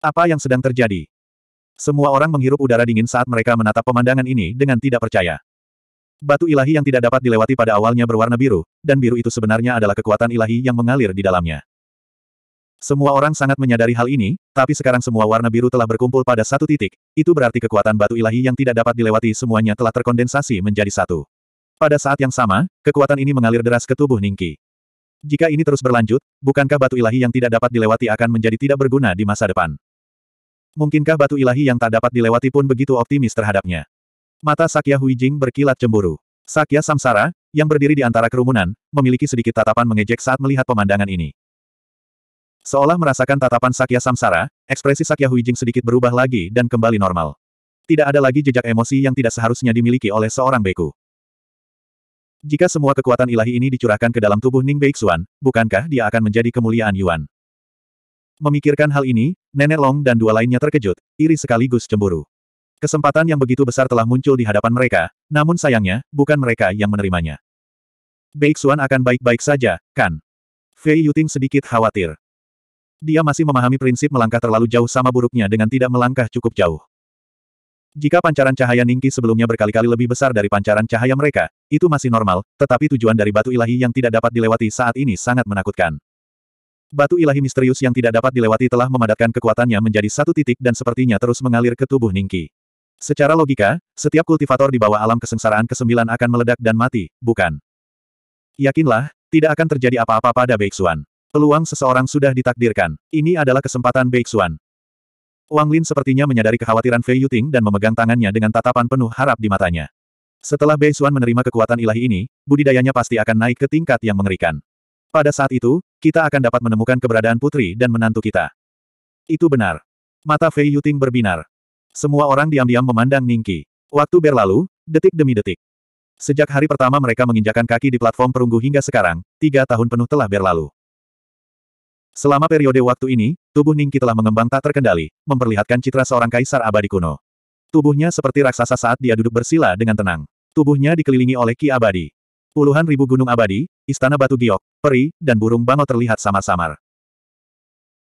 Apa yang sedang terjadi? Semua orang menghirup udara dingin saat mereka menatap pemandangan ini dengan tidak percaya. Batu ilahi yang tidak dapat dilewati pada awalnya berwarna biru, dan biru itu sebenarnya adalah kekuatan ilahi yang mengalir di dalamnya. Semua orang sangat menyadari hal ini, tapi sekarang semua warna biru telah berkumpul pada satu titik, itu berarti kekuatan batu ilahi yang tidak dapat dilewati semuanya telah terkondensasi menjadi satu. Pada saat yang sama, kekuatan ini mengalir deras ke tubuh Ningki. Jika ini terus berlanjut, bukankah batu ilahi yang tidak dapat dilewati akan menjadi tidak berguna di masa depan? Mungkinkah batu ilahi yang tak dapat dilewati pun begitu optimis terhadapnya? Mata Sakya Huijing berkilat cemburu. Sakya Samsara, yang berdiri di antara kerumunan, memiliki sedikit tatapan mengejek saat melihat pemandangan ini. Seolah merasakan tatapan Sakya Samsara, ekspresi Sakya Huijing sedikit berubah lagi dan kembali normal. Tidak ada lagi jejak emosi yang tidak seharusnya dimiliki oleh seorang beku. Jika semua kekuatan ilahi ini dicurahkan ke dalam tubuh Ning Beixuan, bukankah dia akan menjadi kemuliaan Yuan? Memikirkan hal ini, Nenek Long dan dua lainnya terkejut, iri sekaligus cemburu. Kesempatan yang begitu besar telah muncul di hadapan mereka, namun sayangnya, bukan mereka yang menerimanya. Baik Xuan akan baik-baik saja, kan? Fei Yuting sedikit khawatir. Dia masih memahami prinsip melangkah terlalu jauh sama buruknya dengan tidak melangkah cukup jauh. Jika pancaran cahaya Ningki sebelumnya berkali-kali lebih besar dari pancaran cahaya mereka, itu masih normal, tetapi tujuan dari batu ilahi yang tidak dapat dilewati saat ini sangat menakutkan. Batu ilahi misterius yang tidak dapat dilewati telah memadatkan kekuatannya menjadi satu titik dan sepertinya terus mengalir ke tubuh Ningki. Secara logika, setiap kultivator di bawah alam kesengsaraan kesembilan akan meledak dan mati, bukan? Yakinlah, tidak akan terjadi apa-apa pada Beixuan. Peluang seseorang sudah ditakdirkan. Ini adalah kesempatan Beixuan. Wang Lin sepertinya menyadari kekhawatiran Fei Yuting dan memegang tangannya dengan tatapan penuh harap di matanya. Setelah Beixuan menerima kekuatan ilahi ini, budidayanya pasti akan naik ke tingkat yang mengerikan. Pada saat itu, kita akan dapat menemukan keberadaan putri dan menantu kita. Itu benar. Mata Fei Yuting berbinar. Semua orang diam-diam memandang Ningki. Waktu berlalu, detik demi detik. Sejak hari pertama mereka menginjakan kaki di platform perunggu hingga sekarang, tiga tahun penuh telah berlalu. Selama periode waktu ini, tubuh Ningki telah mengembang tak terkendali, memperlihatkan citra seorang kaisar abadi kuno. Tubuhnya seperti raksasa saat dia duduk bersila dengan tenang. Tubuhnya dikelilingi oleh ki abadi. Puluhan ribu gunung abadi, istana batu giok, peri, dan burung bangau terlihat samar-samar.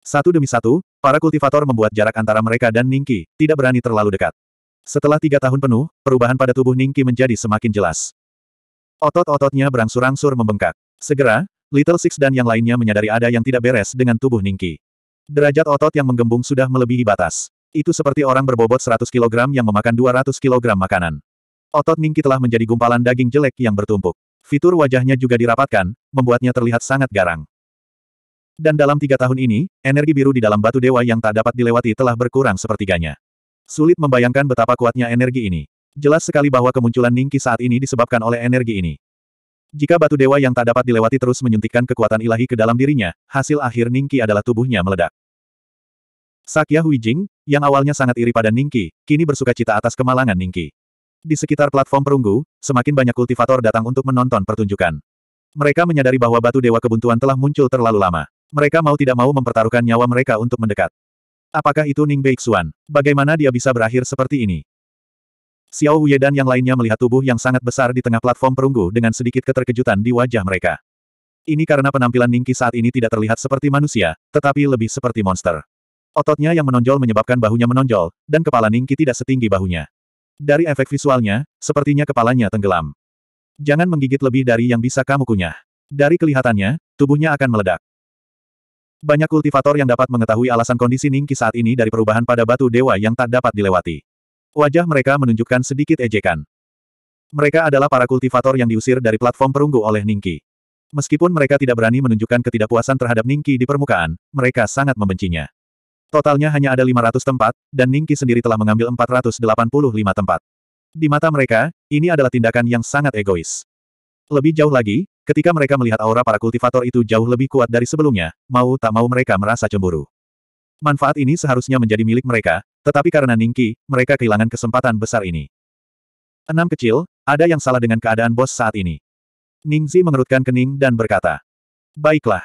Satu demi satu, para kultivator membuat jarak antara mereka dan Ningki, tidak berani terlalu dekat. Setelah tiga tahun penuh, perubahan pada tubuh Ningki menjadi semakin jelas. Otot-ototnya berangsur-angsur membengkak. Segera, Little Six dan yang lainnya menyadari ada yang tidak beres dengan tubuh Ningki. Derajat otot yang menggembung sudah melebihi batas. Itu seperti orang berbobot 100 kg yang memakan 200 kg makanan. Otot Ningki telah menjadi gumpalan daging jelek yang bertumpuk. Fitur wajahnya juga dirapatkan, membuatnya terlihat sangat garang. Dan dalam tiga tahun ini, energi biru di dalam batu dewa yang tak dapat dilewati telah berkurang sepertiganya. Sulit membayangkan betapa kuatnya energi ini. Jelas sekali bahwa kemunculan Ningki saat ini disebabkan oleh energi ini. Jika batu dewa yang tak dapat dilewati terus menyuntikkan kekuatan ilahi ke dalam dirinya, hasil akhir Ningki adalah tubuhnya meledak. Sakya Huijing, yang awalnya sangat iri pada Ningki, kini bersuka cita atas kemalangan Ningki di sekitar platform perunggu, semakin banyak kultivator datang untuk menonton pertunjukan. Mereka menyadari bahwa batu dewa kebuntuan telah muncul terlalu lama. Mereka mau tidak mau mempertaruhkan nyawa mereka untuk mendekat. Apakah itu Ning Beixuan? Bagaimana dia bisa berakhir seperti ini? Xiao Wei dan yang lainnya melihat tubuh yang sangat besar di tengah platform perunggu dengan sedikit keterkejutan di wajah mereka. Ini karena penampilan Ningki saat ini tidak terlihat seperti manusia, tetapi lebih seperti monster. Ototnya yang menonjol menyebabkan bahunya menonjol, dan kepala Ningki tidak setinggi bahunya. Dari efek visualnya, sepertinya kepalanya tenggelam. Jangan menggigit lebih dari yang bisa kamu kunyah. Dari kelihatannya, tubuhnya akan meledak. Banyak kultivator yang dapat mengetahui alasan kondisi Ningki saat ini dari perubahan pada batu dewa yang tak dapat dilewati. Wajah mereka menunjukkan sedikit ejekan. Mereka adalah para kultivator yang diusir dari platform perunggu oleh Ningki. Meskipun mereka tidak berani menunjukkan ketidakpuasan terhadap Ningki di permukaan, mereka sangat membencinya. Totalnya hanya ada 500 tempat, dan Ningki sendiri telah mengambil 485 tempat. Di mata mereka, ini adalah tindakan yang sangat egois. Lebih jauh lagi, ketika mereka melihat aura para kultivator itu jauh lebih kuat dari sebelumnya, mau tak mau mereka merasa cemburu. Manfaat ini seharusnya menjadi milik mereka, tetapi karena Ningki, mereka kehilangan kesempatan besar ini. Enam kecil, ada yang salah dengan keadaan bos saat ini. Ningzi mengerutkan kening dan berkata, Baiklah.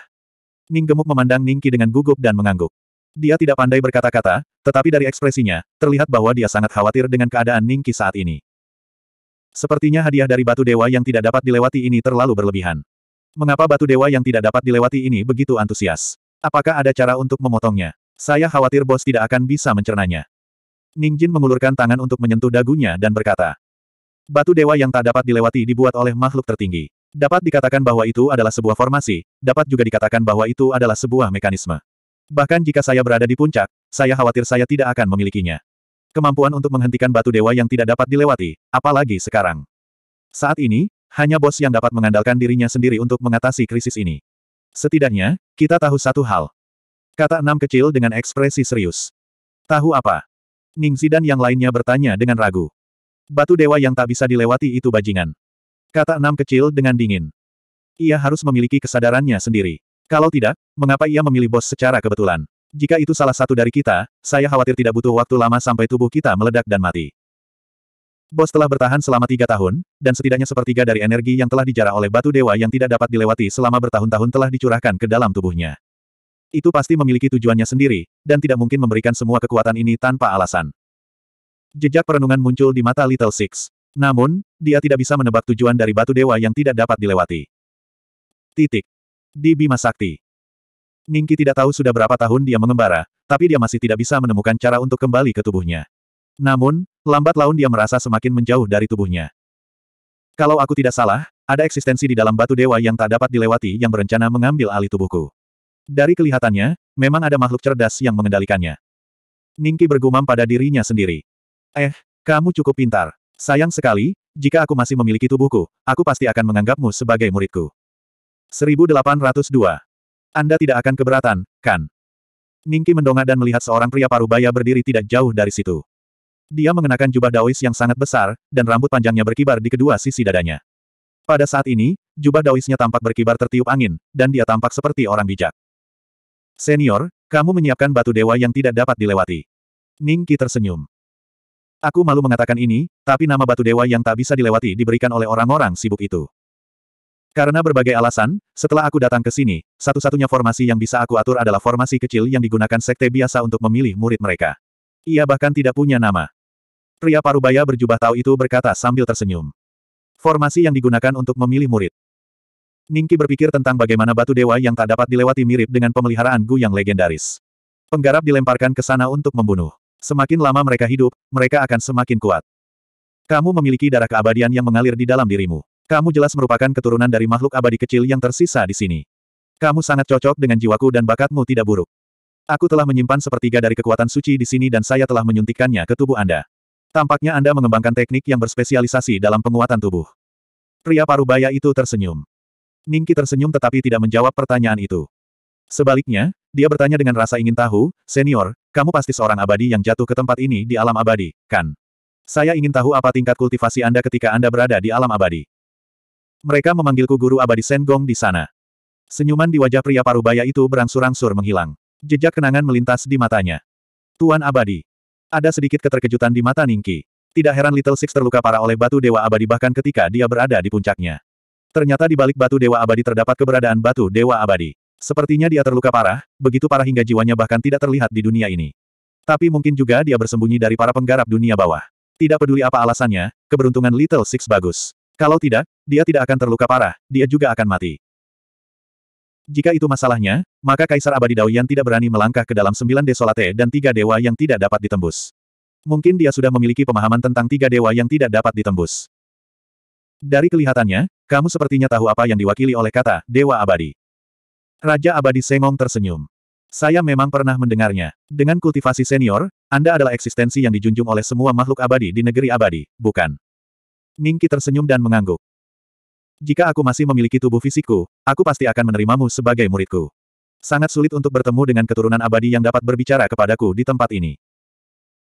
Ning gemuk memandang Ningki dengan gugup dan mengangguk. Dia tidak pandai berkata-kata, tetapi dari ekspresinya, terlihat bahwa dia sangat khawatir dengan keadaan Ningki saat ini. Sepertinya hadiah dari batu dewa yang tidak dapat dilewati ini terlalu berlebihan. Mengapa batu dewa yang tidak dapat dilewati ini begitu antusias? Apakah ada cara untuk memotongnya? Saya khawatir bos tidak akan bisa mencernanya. Ning Jin mengulurkan tangan untuk menyentuh dagunya dan berkata, Batu dewa yang tak dapat dilewati dibuat oleh makhluk tertinggi. Dapat dikatakan bahwa itu adalah sebuah formasi, dapat juga dikatakan bahwa itu adalah sebuah mekanisme. Bahkan jika saya berada di puncak, saya khawatir saya tidak akan memilikinya. Kemampuan untuk menghentikan batu dewa yang tidak dapat dilewati, apalagi sekarang. Saat ini, hanya bos yang dapat mengandalkan dirinya sendiri untuk mengatasi krisis ini. Setidaknya, kita tahu satu hal. Kata enam kecil dengan ekspresi serius. Tahu apa? Ning dan yang lainnya bertanya dengan ragu. Batu dewa yang tak bisa dilewati itu bajingan. Kata enam kecil dengan dingin. Ia harus memiliki kesadarannya sendiri. Kalau tidak, mengapa ia memilih bos secara kebetulan? Jika itu salah satu dari kita, saya khawatir tidak butuh waktu lama sampai tubuh kita meledak dan mati. Bos telah bertahan selama tiga tahun, dan setidaknya sepertiga dari energi yang telah dijarah oleh batu dewa yang tidak dapat dilewati selama bertahun-tahun telah dicurahkan ke dalam tubuhnya. Itu pasti memiliki tujuannya sendiri, dan tidak mungkin memberikan semua kekuatan ini tanpa alasan. Jejak perenungan muncul di mata Little Six. Namun, dia tidak bisa menebak tujuan dari batu dewa yang tidak dapat dilewati. Titik. Di Bima Sakti. Ningki tidak tahu sudah berapa tahun dia mengembara, tapi dia masih tidak bisa menemukan cara untuk kembali ke tubuhnya. Namun, lambat laun dia merasa semakin menjauh dari tubuhnya. Kalau aku tidak salah, ada eksistensi di dalam batu dewa yang tak dapat dilewati yang berencana mengambil alih tubuhku. Dari kelihatannya, memang ada makhluk cerdas yang mengendalikannya. Ningki bergumam pada dirinya sendiri. Eh, kamu cukup pintar. Sayang sekali, jika aku masih memiliki tubuhku, aku pasti akan menganggapmu sebagai muridku. 1802. Anda tidak akan keberatan, kan? Ningki mendongak dan melihat seorang pria parubaya berdiri tidak jauh dari situ. Dia mengenakan jubah daois yang sangat besar, dan rambut panjangnya berkibar di kedua sisi dadanya. Pada saat ini, jubah daoisnya tampak berkibar tertiup angin, dan dia tampak seperti orang bijak. Senior, kamu menyiapkan batu dewa yang tidak dapat dilewati. Ningki tersenyum. Aku malu mengatakan ini, tapi nama batu dewa yang tak bisa dilewati diberikan oleh orang-orang sibuk itu. Karena berbagai alasan, setelah aku datang ke sini, satu-satunya formasi yang bisa aku atur adalah formasi kecil yang digunakan sekte biasa untuk memilih murid mereka. Ia bahkan tidak punya nama. Pria parubaya berjubah tahu itu berkata sambil tersenyum. Formasi yang digunakan untuk memilih murid. Ningki berpikir tentang bagaimana batu dewa yang tak dapat dilewati mirip dengan pemeliharaan Gu yang legendaris. Penggarap dilemparkan ke sana untuk membunuh. Semakin lama mereka hidup, mereka akan semakin kuat. Kamu memiliki darah keabadian yang mengalir di dalam dirimu. Kamu jelas merupakan keturunan dari makhluk abadi kecil yang tersisa di sini. Kamu sangat cocok dengan jiwaku dan bakatmu tidak buruk. Aku telah menyimpan sepertiga dari kekuatan suci di sini dan saya telah menyuntikkannya ke tubuh Anda. Tampaknya Anda mengembangkan teknik yang berspesialisasi dalam penguatan tubuh. Pria parubaya itu tersenyum. Ningki tersenyum tetapi tidak menjawab pertanyaan itu. Sebaliknya, dia bertanya dengan rasa ingin tahu, Senior, kamu pasti seorang abadi yang jatuh ke tempat ini di alam abadi, kan? Saya ingin tahu apa tingkat kultivasi Anda ketika Anda berada di alam abadi. Mereka memanggilku guru abadi Senggong di sana. Senyuman di wajah pria parubaya itu berangsur-angsur menghilang. Jejak kenangan melintas di matanya. Tuan abadi. Ada sedikit keterkejutan di mata Ningki. Tidak heran Little Six terluka parah oleh batu dewa abadi bahkan ketika dia berada di puncaknya. Ternyata di balik batu dewa abadi terdapat keberadaan batu dewa abadi. Sepertinya dia terluka parah, begitu parah hingga jiwanya bahkan tidak terlihat di dunia ini. Tapi mungkin juga dia bersembunyi dari para penggarap dunia bawah. Tidak peduli apa alasannya, keberuntungan Little Six bagus. Kalau tidak, dia tidak akan terluka parah, dia juga akan mati. Jika itu masalahnya, maka Kaisar Abadi Daoyan tidak berani melangkah ke dalam sembilan desolate dan tiga dewa yang tidak dapat ditembus. Mungkin dia sudah memiliki pemahaman tentang tiga dewa yang tidak dapat ditembus. Dari kelihatannya, kamu sepertinya tahu apa yang diwakili oleh kata Dewa Abadi. Raja Abadi Sengong tersenyum. Saya memang pernah mendengarnya. Dengan kultivasi senior, Anda adalah eksistensi yang dijunjung oleh semua makhluk abadi di negeri abadi, bukan? Ningki tersenyum dan mengangguk. Jika aku masih memiliki tubuh fisikku, aku pasti akan menerimamu sebagai muridku. Sangat sulit untuk bertemu dengan keturunan abadi yang dapat berbicara kepadaku di tempat ini.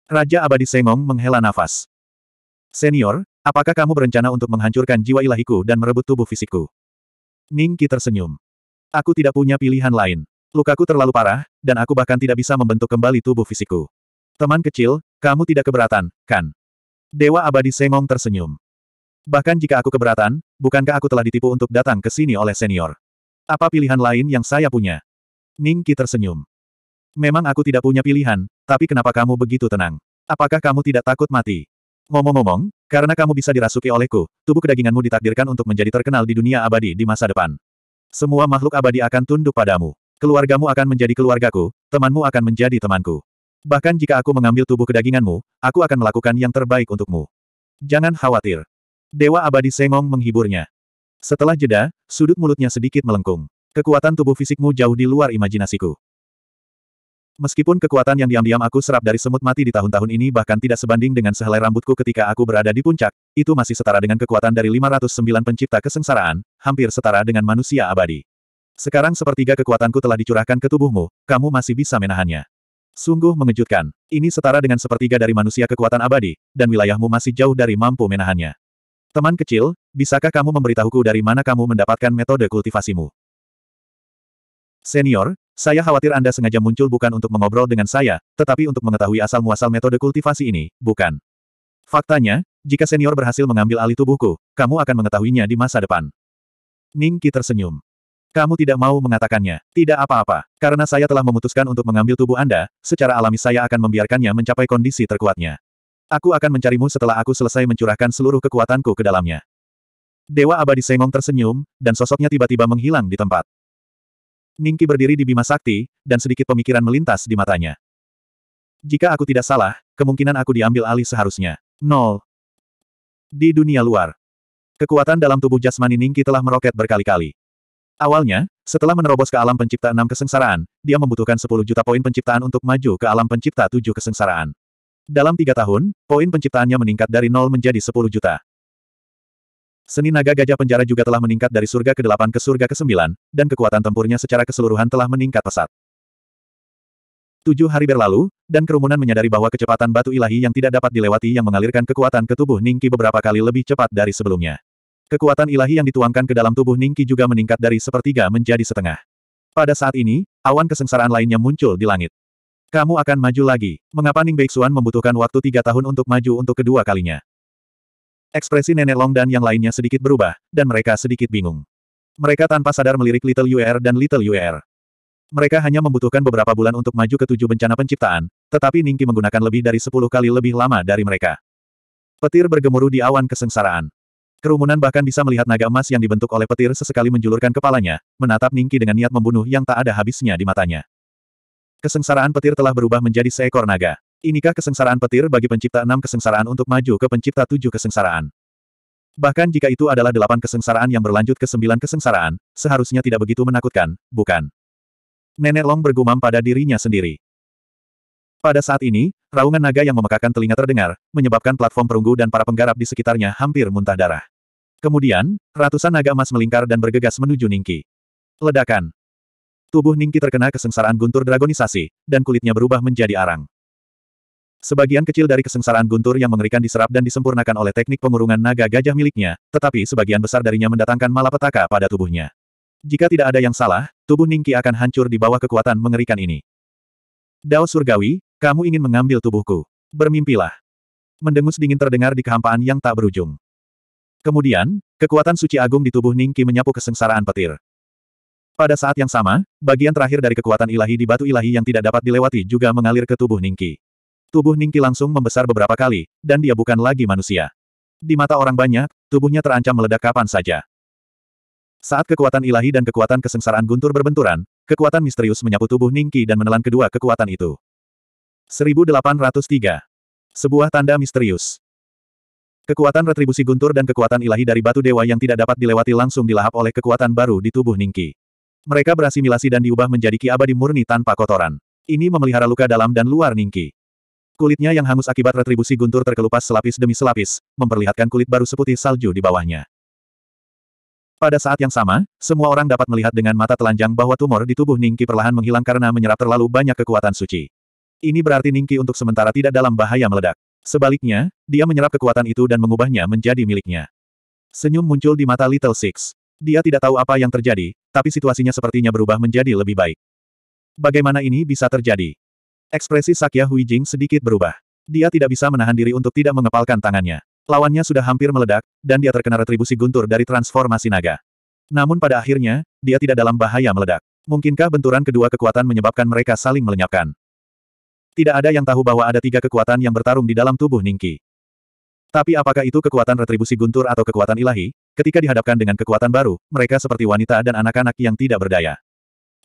Raja abadi Sengong menghela nafas. Senior, apakah kamu berencana untuk menghancurkan jiwa ilahiku dan merebut tubuh fisikku? Ningki tersenyum. Aku tidak punya pilihan lain. Lukaku terlalu parah, dan aku bahkan tidak bisa membentuk kembali tubuh fisikku. Teman kecil, kamu tidak keberatan, kan? Dewa abadi Sengong tersenyum. Bahkan jika aku keberatan, bukankah aku telah ditipu untuk datang ke sini oleh senior? Apa pilihan lain yang saya punya? Ning Qi tersenyum. Memang aku tidak punya pilihan, tapi kenapa kamu begitu tenang? Apakah kamu tidak takut mati? Ngomong-ngomong, karena kamu bisa dirasuki olehku, tubuh kedaginganmu ditakdirkan untuk menjadi terkenal di dunia abadi di masa depan. Semua makhluk abadi akan tunduk padamu. Keluargamu akan menjadi keluargaku, temanmu akan menjadi temanku. Bahkan jika aku mengambil tubuh kedaginganmu, aku akan melakukan yang terbaik untukmu. Jangan khawatir. Dewa abadi Sengong menghiburnya. Setelah jeda, sudut mulutnya sedikit melengkung. Kekuatan tubuh fisikmu jauh di luar imajinasiku. Meskipun kekuatan yang diam-diam aku serap dari semut mati di tahun-tahun ini bahkan tidak sebanding dengan sehelai rambutku ketika aku berada di puncak, itu masih setara dengan kekuatan dari 509 pencipta kesengsaraan, hampir setara dengan manusia abadi. Sekarang sepertiga kekuatanku telah dicurahkan ke tubuhmu, kamu masih bisa menahannya. Sungguh mengejutkan. Ini setara dengan sepertiga dari manusia kekuatan abadi, dan wilayahmu masih jauh dari mampu menahannya. Teman kecil, bisakah kamu memberitahuku dari mana kamu mendapatkan metode kultivasimu? Senior, saya khawatir Anda sengaja muncul bukan untuk mengobrol dengan saya, tetapi untuk mengetahui asal-muasal metode kultivasi ini, bukan. Faktanya, jika senior berhasil mengambil alih tubuhku, kamu akan mengetahuinya di masa depan. Ning Ningki tersenyum. Kamu tidak mau mengatakannya. Tidak apa-apa. Karena saya telah memutuskan untuk mengambil tubuh Anda, secara alami saya akan membiarkannya mencapai kondisi terkuatnya. Aku akan mencarimu setelah aku selesai mencurahkan seluruh kekuatanku ke dalamnya. Dewa abadi Sengong tersenyum, dan sosoknya tiba-tiba menghilang di tempat. Ningki berdiri di Bima Sakti, dan sedikit pemikiran melintas di matanya. Jika aku tidak salah, kemungkinan aku diambil alih seharusnya. Nol. Di dunia luar. Kekuatan dalam tubuh jasmani Ningki telah meroket berkali-kali. Awalnya, setelah menerobos ke alam pencipta enam kesengsaraan, dia membutuhkan 10 juta poin penciptaan untuk maju ke alam pencipta tujuh kesengsaraan. Dalam tiga tahun, poin penciptaannya meningkat dari nol menjadi 10 juta. Seni naga gajah penjara juga telah meningkat dari surga ke-8 ke surga ke-9, dan kekuatan tempurnya secara keseluruhan telah meningkat pesat. Tujuh hari berlalu, dan kerumunan menyadari bahwa kecepatan batu ilahi yang tidak dapat dilewati yang mengalirkan kekuatan ke tubuh Ningki beberapa kali lebih cepat dari sebelumnya. Kekuatan ilahi yang dituangkan ke dalam tubuh Ningki juga meningkat dari sepertiga menjadi setengah. Pada saat ini, awan kesengsaraan lainnya muncul di langit. Kamu akan maju lagi. Mengapa Ning Beixuan membutuhkan waktu tiga tahun untuk maju untuk kedua kalinya? Ekspresi Nenek Long dan yang lainnya sedikit berubah, dan mereka sedikit bingung. Mereka tanpa sadar melirik Little UR er dan Little UR. Er. Mereka hanya membutuhkan beberapa bulan untuk maju ke tujuh bencana penciptaan, tetapi Ningki menggunakan lebih dari sepuluh kali lebih lama dari mereka. Petir bergemuruh di awan kesengsaraan. Kerumunan bahkan bisa melihat naga emas yang dibentuk oleh petir sesekali menjulurkan kepalanya, menatap Ningki dengan niat membunuh yang tak ada habisnya di matanya. Kesengsaraan petir telah berubah menjadi seekor naga. Inikah kesengsaraan petir bagi pencipta enam kesengsaraan untuk maju ke pencipta tujuh kesengsaraan? Bahkan jika itu adalah delapan kesengsaraan yang berlanjut ke sembilan kesengsaraan, seharusnya tidak begitu menakutkan, bukan? Nenek Long bergumam pada dirinya sendiri. Pada saat ini, raungan naga yang memekakan telinga terdengar, menyebabkan platform perunggu dan para penggarap di sekitarnya hampir muntah darah. Kemudian, ratusan naga emas melingkar dan bergegas menuju Ningki. Ledakan. Tubuh Ningki terkena kesengsaraan guntur dragonisasi, dan kulitnya berubah menjadi arang. Sebagian kecil dari kesengsaraan guntur yang mengerikan diserap dan disempurnakan oleh teknik pengurungan naga gajah miliknya, tetapi sebagian besar darinya mendatangkan malapetaka pada tubuhnya. Jika tidak ada yang salah, tubuh Ningki akan hancur di bawah kekuatan mengerikan ini. Dao Surgawi, kamu ingin mengambil tubuhku. Bermimpilah. Mendengus dingin terdengar di kehampaan yang tak berujung. Kemudian, kekuatan suci agung di tubuh Ningki menyapu kesengsaraan petir. Pada saat yang sama, bagian terakhir dari kekuatan ilahi di batu ilahi yang tidak dapat dilewati juga mengalir ke tubuh Ningki. Tubuh Ningki langsung membesar beberapa kali, dan dia bukan lagi manusia. Di mata orang banyak, tubuhnya terancam meledak kapan saja. Saat kekuatan ilahi dan kekuatan kesengsaraan guntur berbenturan, kekuatan misterius menyapu tubuh Ningki dan menelan kedua kekuatan itu. 1803. Sebuah tanda misterius. Kekuatan retribusi guntur dan kekuatan ilahi dari batu dewa yang tidak dapat dilewati langsung dilahap oleh kekuatan baru di tubuh Ningki. Mereka berasimilasi dan diubah menjadi ki abadi murni tanpa kotoran. Ini memelihara luka dalam dan luar Ningki. Kulitnya yang hangus akibat retribusi guntur terkelupas selapis demi selapis, memperlihatkan kulit baru seputih salju di bawahnya. Pada saat yang sama, semua orang dapat melihat dengan mata telanjang bahwa tumor di tubuh Ningki perlahan menghilang karena menyerap terlalu banyak kekuatan suci. Ini berarti Ningki untuk sementara tidak dalam bahaya meledak. Sebaliknya, dia menyerap kekuatan itu dan mengubahnya menjadi miliknya. Senyum muncul di mata Little Six. Dia tidak tahu apa yang terjadi, tapi situasinya sepertinya berubah menjadi lebih baik. Bagaimana ini bisa terjadi? Ekspresi Sakya Huijing sedikit berubah. Dia tidak bisa menahan diri untuk tidak mengepalkan tangannya. Lawannya sudah hampir meledak, dan dia terkena retribusi guntur dari transformasi naga. Namun pada akhirnya, dia tidak dalam bahaya meledak. Mungkinkah benturan kedua kekuatan menyebabkan mereka saling melenyapkan? Tidak ada yang tahu bahwa ada tiga kekuatan yang bertarung di dalam tubuh Ningki. Tapi apakah itu kekuatan retribusi guntur atau kekuatan ilahi? Ketika dihadapkan dengan kekuatan baru, mereka seperti wanita dan anak-anak yang tidak berdaya.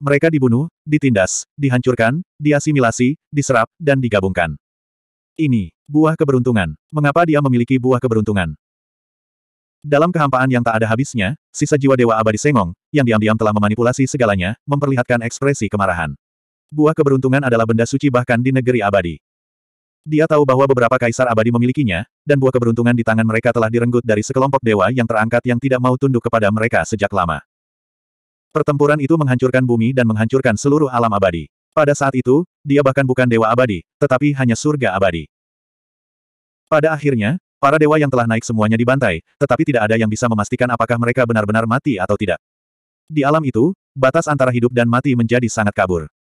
Mereka dibunuh, ditindas, dihancurkan, diasimilasi, diserap, dan digabungkan. Ini, buah keberuntungan. Mengapa dia memiliki buah keberuntungan? Dalam kehampaan yang tak ada habisnya, sisa jiwa Dewa Abadi Sengong, yang diam-diam telah memanipulasi segalanya, memperlihatkan ekspresi kemarahan. Buah keberuntungan adalah benda suci bahkan di negeri abadi. Dia tahu bahwa beberapa kaisar abadi memilikinya, dan buah keberuntungan di tangan mereka telah direnggut dari sekelompok dewa yang terangkat yang tidak mau tunduk kepada mereka sejak lama. Pertempuran itu menghancurkan bumi dan menghancurkan seluruh alam abadi. Pada saat itu, dia bahkan bukan dewa abadi, tetapi hanya surga abadi. Pada akhirnya, para dewa yang telah naik semuanya dibantai, tetapi tidak ada yang bisa memastikan apakah mereka benar-benar mati atau tidak. Di alam itu, batas antara hidup dan mati menjadi sangat kabur.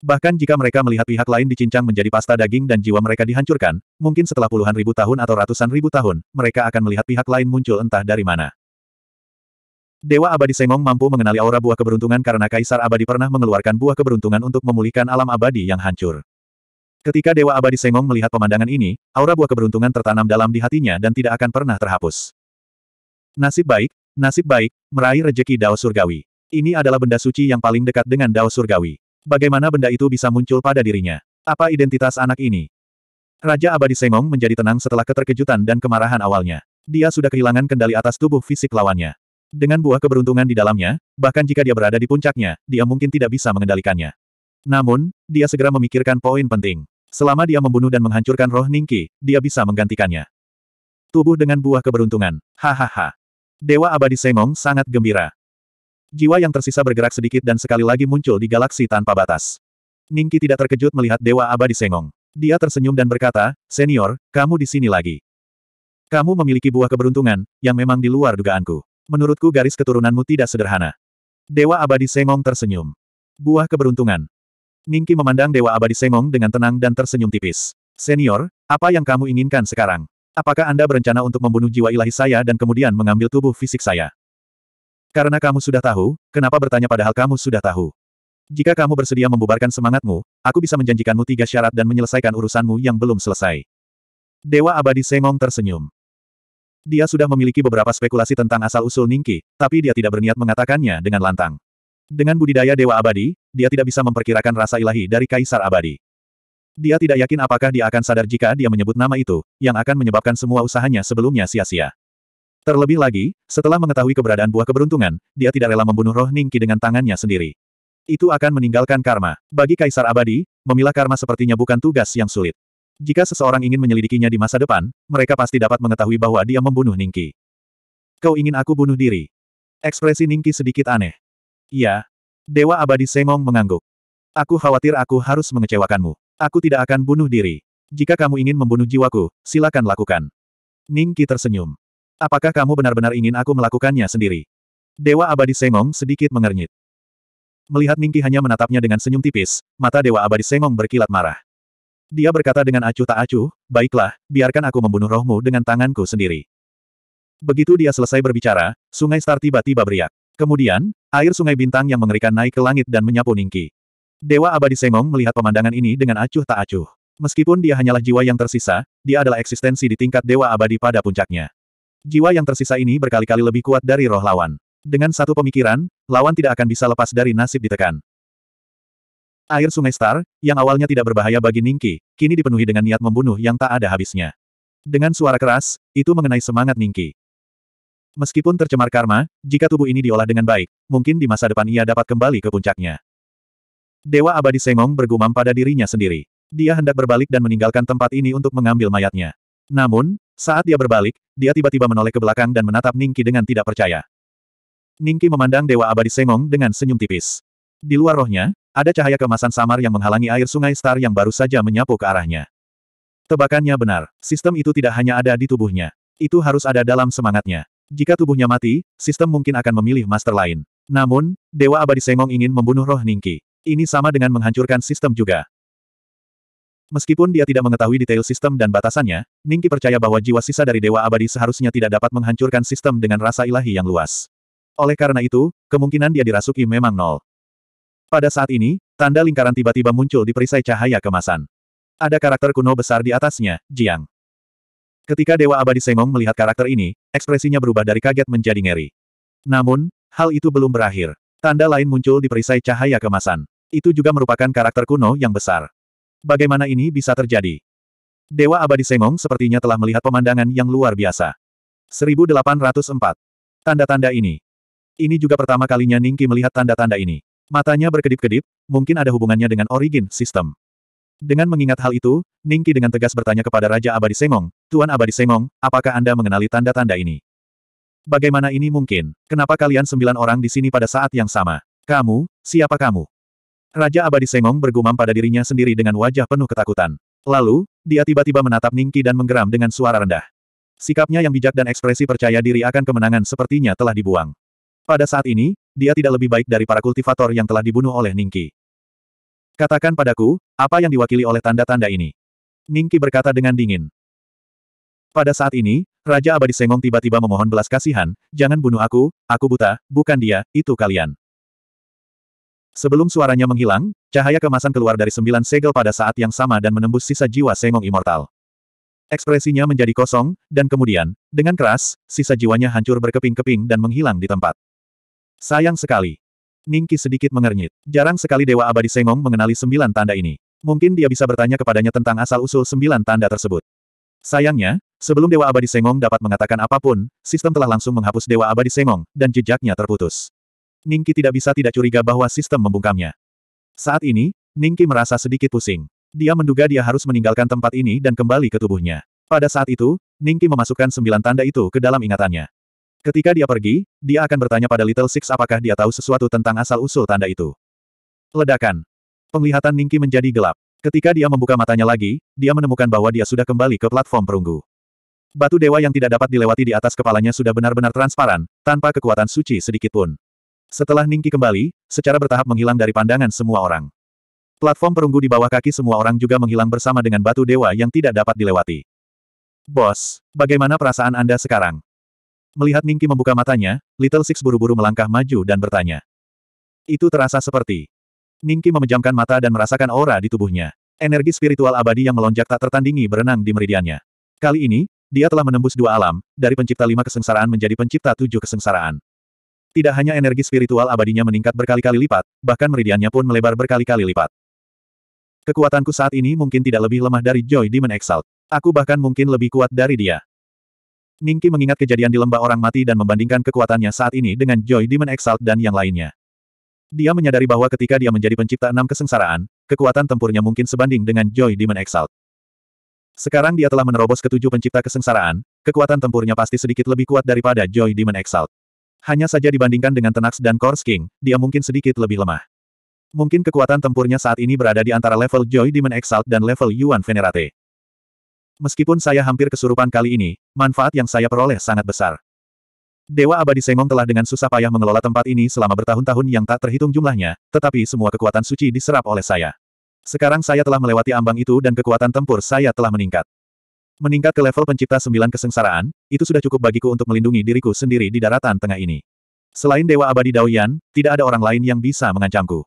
Bahkan jika mereka melihat pihak lain dicincang menjadi pasta daging dan jiwa mereka dihancurkan, mungkin setelah puluhan ribu tahun atau ratusan ribu tahun, mereka akan melihat pihak lain muncul entah dari mana. Dewa Abadi Sengong mampu mengenali aura buah keberuntungan karena Kaisar Abadi pernah mengeluarkan buah keberuntungan untuk memulihkan alam abadi yang hancur. Ketika Dewa Abadi Sengong melihat pemandangan ini, aura buah keberuntungan tertanam dalam di hatinya dan tidak akan pernah terhapus. Nasib baik, nasib baik, meraih rejeki Dao Surgawi. Ini adalah benda suci yang paling dekat dengan Dao Surgawi. Bagaimana benda itu bisa muncul pada dirinya? Apa identitas anak ini? Raja Abadi Sengong menjadi tenang setelah keterkejutan dan kemarahan awalnya. Dia sudah kehilangan kendali atas tubuh fisik lawannya. Dengan buah keberuntungan di dalamnya, bahkan jika dia berada di puncaknya, dia mungkin tidak bisa mengendalikannya. Namun, dia segera memikirkan poin penting. Selama dia membunuh dan menghancurkan roh Ningki, dia bisa menggantikannya. Tubuh dengan buah keberuntungan. Hahaha. Dewa Abadi Sengong sangat gembira. Jiwa yang tersisa bergerak sedikit dan sekali lagi muncul di galaksi tanpa batas. Ningki tidak terkejut melihat Dewa Abadi Sengong. Dia tersenyum dan berkata, Senior, kamu di sini lagi. Kamu memiliki buah keberuntungan, yang memang di luar dugaanku. Menurutku garis keturunanmu tidak sederhana. Dewa Abadi Sengong tersenyum. Buah keberuntungan. Ningki memandang Dewa Abadi Sengong dengan tenang dan tersenyum tipis. Senior, apa yang kamu inginkan sekarang? Apakah Anda berencana untuk membunuh jiwa ilahi saya dan kemudian mengambil tubuh fisik saya? Karena kamu sudah tahu, kenapa bertanya padahal kamu sudah tahu? Jika kamu bersedia membubarkan semangatmu, aku bisa menjanjikanmu tiga syarat dan menyelesaikan urusanmu yang belum selesai. Dewa Abadi Sengong tersenyum. Dia sudah memiliki beberapa spekulasi tentang asal-usul Ningki, tapi dia tidak berniat mengatakannya dengan lantang. Dengan budidaya Dewa Abadi, dia tidak bisa memperkirakan rasa ilahi dari Kaisar Abadi. Dia tidak yakin apakah dia akan sadar jika dia menyebut nama itu, yang akan menyebabkan semua usahanya sebelumnya sia-sia. Terlebih lagi, setelah mengetahui keberadaan buah keberuntungan, dia tidak rela membunuh roh Ningki dengan tangannya sendiri. Itu akan meninggalkan karma. Bagi Kaisar Abadi, memilah karma sepertinya bukan tugas yang sulit. Jika seseorang ingin menyelidikinya di masa depan, mereka pasti dapat mengetahui bahwa dia membunuh Ningki. Kau ingin aku bunuh diri? Ekspresi Ningki sedikit aneh. Iya. Dewa Abadi Sengong mengangguk. Aku khawatir aku harus mengecewakanmu. Aku tidak akan bunuh diri. Jika kamu ingin membunuh jiwaku, silakan lakukan. Ningki tersenyum. Apakah kamu benar-benar ingin aku melakukannya sendiri? Dewa Abadi Sengong sedikit mengernyit. Melihat Ningki hanya menatapnya dengan senyum tipis, mata Dewa Abadi Sengong berkilat marah. Dia berkata dengan acuh tak acuh, baiklah, biarkan aku membunuh rohmu dengan tanganku sendiri. Begitu dia selesai berbicara, sungai Star tiba-tiba beriak. Kemudian, air sungai bintang yang mengerikan naik ke langit dan menyapu Ningki. Dewa Abadi Sengong melihat pemandangan ini dengan acuh tak acuh. Meskipun dia hanyalah jiwa yang tersisa, dia adalah eksistensi di tingkat Dewa Abadi pada puncaknya. Jiwa yang tersisa ini berkali-kali lebih kuat dari roh lawan. Dengan satu pemikiran, lawan tidak akan bisa lepas dari nasib ditekan. Air sungai Star, yang awalnya tidak berbahaya bagi Ningki, kini dipenuhi dengan niat membunuh yang tak ada habisnya. Dengan suara keras, itu mengenai semangat Ningki. Meskipun tercemar karma, jika tubuh ini diolah dengan baik, mungkin di masa depan ia dapat kembali ke puncaknya. Dewa abadi Sengong bergumam pada dirinya sendiri. Dia hendak berbalik dan meninggalkan tempat ini untuk mengambil mayatnya. Namun, saat dia berbalik, dia tiba-tiba menoleh ke belakang dan menatap Ningki dengan tidak percaya. Ningki memandang Dewa Abadi Sengong dengan senyum tipis. Di luar rohnya, ada cahaya kemasan samar yang menghalangi air sungai star yang baru saja menyapu ke arahnya. Tebakannya benar, sistem itu tidak hanya ada di tubuhnya. Itu harus ada dalam semangatnya. Jika tubuhnya mati, sistem mungkin akan memilih master lain. Namun, Dewa Abadi Sengong ingin membunuh roh Ningki. Ini sama dengan menghancurkan sistem juga. Meskipun dia tidak mengetahui detail sistem dan batasannya, Ningki percaya bahwa jiwa sisa dari Dewa Abadi seharusnya tidak dapat menghancurkan sistem dengan rasa ilahi yang luas. Oleh karena itu, kemungkinan dia dirasuki memang nol. Pada saat ini, tanda lingkaran tiba-tiba muncul di perisai cahaya kemasan. Ada karakter kuno besar di atasnya, Jiang. Ketika Dewa Abadi Sengong melihat karakter ini, ekspresinya berubah dari kaget menjadi ngeri. Namun, hal itu belum berakhir. Tanda lain muncul di perisai cahaya kemasan. Itu juga merupakan karakter kuno yang besar. Bagaimana ini bisa terjadi? Dewa Abadi Sengong sepertinya telah melihat pemandangan yang luar biasa. 1804. Tanda-tanda ini. Ini juga pertama kalinya Ningki melihat tanda-tanda ini. Matanya berkedip-kedip, mungkin ada hubungannya dengan origin sistem. Dengan mengingat hal itu, Ningki dengan tegas bertanya kepada Raja Abadi Sengong, Tuan Abadi Sengong, apakah Anda mengenali tanda-tanda ini? Bagaimana ini mungkin? Kenapa kalian sembilan orang di sini pada saat yang sama? Kamu, siapa kamu? Raja Abadi Sengong bergumam pada dirinya sendiri dengan wajah penuh ketakutan. Lalu, dia tiba-tiba menatap Ningki dan menggeram dengan suara rendah. Sikapnya yang bijak dan ekspresi percaya diri akan kemenangan sepertinya telah dibuang. Pada saat ini, dia tidak lebih baik dari para kultivator yang telah dibunuh oleh Ningki. Katakan padaku, apa yang diwakili oleh tanda-tanda ini? Ningki berkata dengan dingin. Pada saat ini, Raja Abadi Sengong tiba-tiba memohon belas kasihan, jangan bunuh aku, aku buta, bukan dia, itu kalian. Sebelum suaranya menghilang, cahaya kemasan keluar dari sembilan segel pada saat yang sama dan menembus sisa jiwa Sengong Immortal. Ekspresinya menjadi kosong, dan kemudian, dengan keras, sisa jiwanya hancur berkeping-keping dan menghilang di tempat. Sayang sekali. Ningki sedikit mengernyit. Jarang sekali Dewa Abadi Sengong mengenali sembilan tanda ini. Mungkin dia bisa bertanya kepadanya tentang asal-usul sembilan tanda tersebut. Sayangnya, sebelum Dewa Abadi Sengong dapat mengatakan apapun, sistem telah langsung menghapus Dewa Abadi Sengong, dan jejaknya terputus. Ningki tidak bisa tidak curiga bahwa sistem membungkamnya. Saat ini, Ningki merasa sedikit pusing. Dia menduga dia harus meninggalkan tempat ini dan kembali ke tubuhnya. Pada saat itu, Ningki memasukkan sembilan tanda itu ke dalam ingatannya. Ketika dia pergi, dia akan bertanya pada Little Six apakah dia tahu sesuatu tentang asal-usul tanda itu. Ledakan. Penglihatan Ningki menjadi gelap. Ketika dia membuka matanya lagi, dia menemukan bahwa dia sudah kembali ke platform perunggu. Batu dewa yang tidak dapat dilewati di atas kepalanya sudah benar-benar transparan, tanpa kekuatan suci sedikitpun. Setelah Ningki kembali, secara bertahap menghilang dari pandangan semua orang. Platform perunggu di bawah kaki semua orang juga menghilang bersama dengan batu dewa yang tidak dapat dilewati. Bos, bagaimana perasaan Anda sekarang? Melihat Ningki membuka matanya, Little Six buru-buru melangkah maju dan bertanya. Itu terasa seperti. Ningki memejamkan mata dan merasakan aura di tubuhnya. Energi spiritual abadi yang melonjak tak tertandingi berenang di meridiannya. Kali ini, dia telah menembus dua alam, dari pencipta lima kesengsaraan menjadi pencipta tujuh kesengsaraan. Tidak hanya energi spiritual abadinya meningkat berkali-kali lipat, bahkan meridiannya pun melebar berkali-kali lipat. Kekuatanku saat ini mungkin tidak lebih lemah dari Joy Demon Exalt. Aku bahkan mungkin lebih kuat dari dia. Ningki mengingat kejadian di lembah orang mati dan membandingkan kekuatannya saat ini dengan Joy Demon Exalt dan yang lainnya. Dia menyadari bahwa ketika dia menjadi pencipta enam kesengsaraan, kekuatan tempurnya mungkin sebanding dengan Joy Demon Exalt. Sekarang dia telah menerobos ketujuh pencipta kesengsaraan, kekuatan tempurnya pasti sedikit lebih kuat daripada Joy Demon Exalt. Hanya saja dibandingkan dengan Tenax dan Kors King, dia mungkin sedikit lebih lemah. Mungkin kekuatan tempurnya saat ini berada di antara level Joy Demon Exalt dan level Yuan Venerate. Meskipun saya hampir kesurupan kali ini, manfaat yang saya peroleh sangat besar. Dewa Abadi Sengong telah dengan susah payah mengelola tempat ini selama bertahun-tahun yang tak terhitung jumlahnya, tetapi semua kekuatan suci diserap oleh saya. Sekarang saya telah melewati ambang itu dan kekuatan tempur saya telah meningkat. Meningkat ke level pencipta sembilan kesengsaraan, itu sudah cukup bagiku untuk melindungi diriku sendiri di daratan tengah ini. Selain Dewa Abadi Daoyan, tidak ada orang lain yang bisa mengancamku.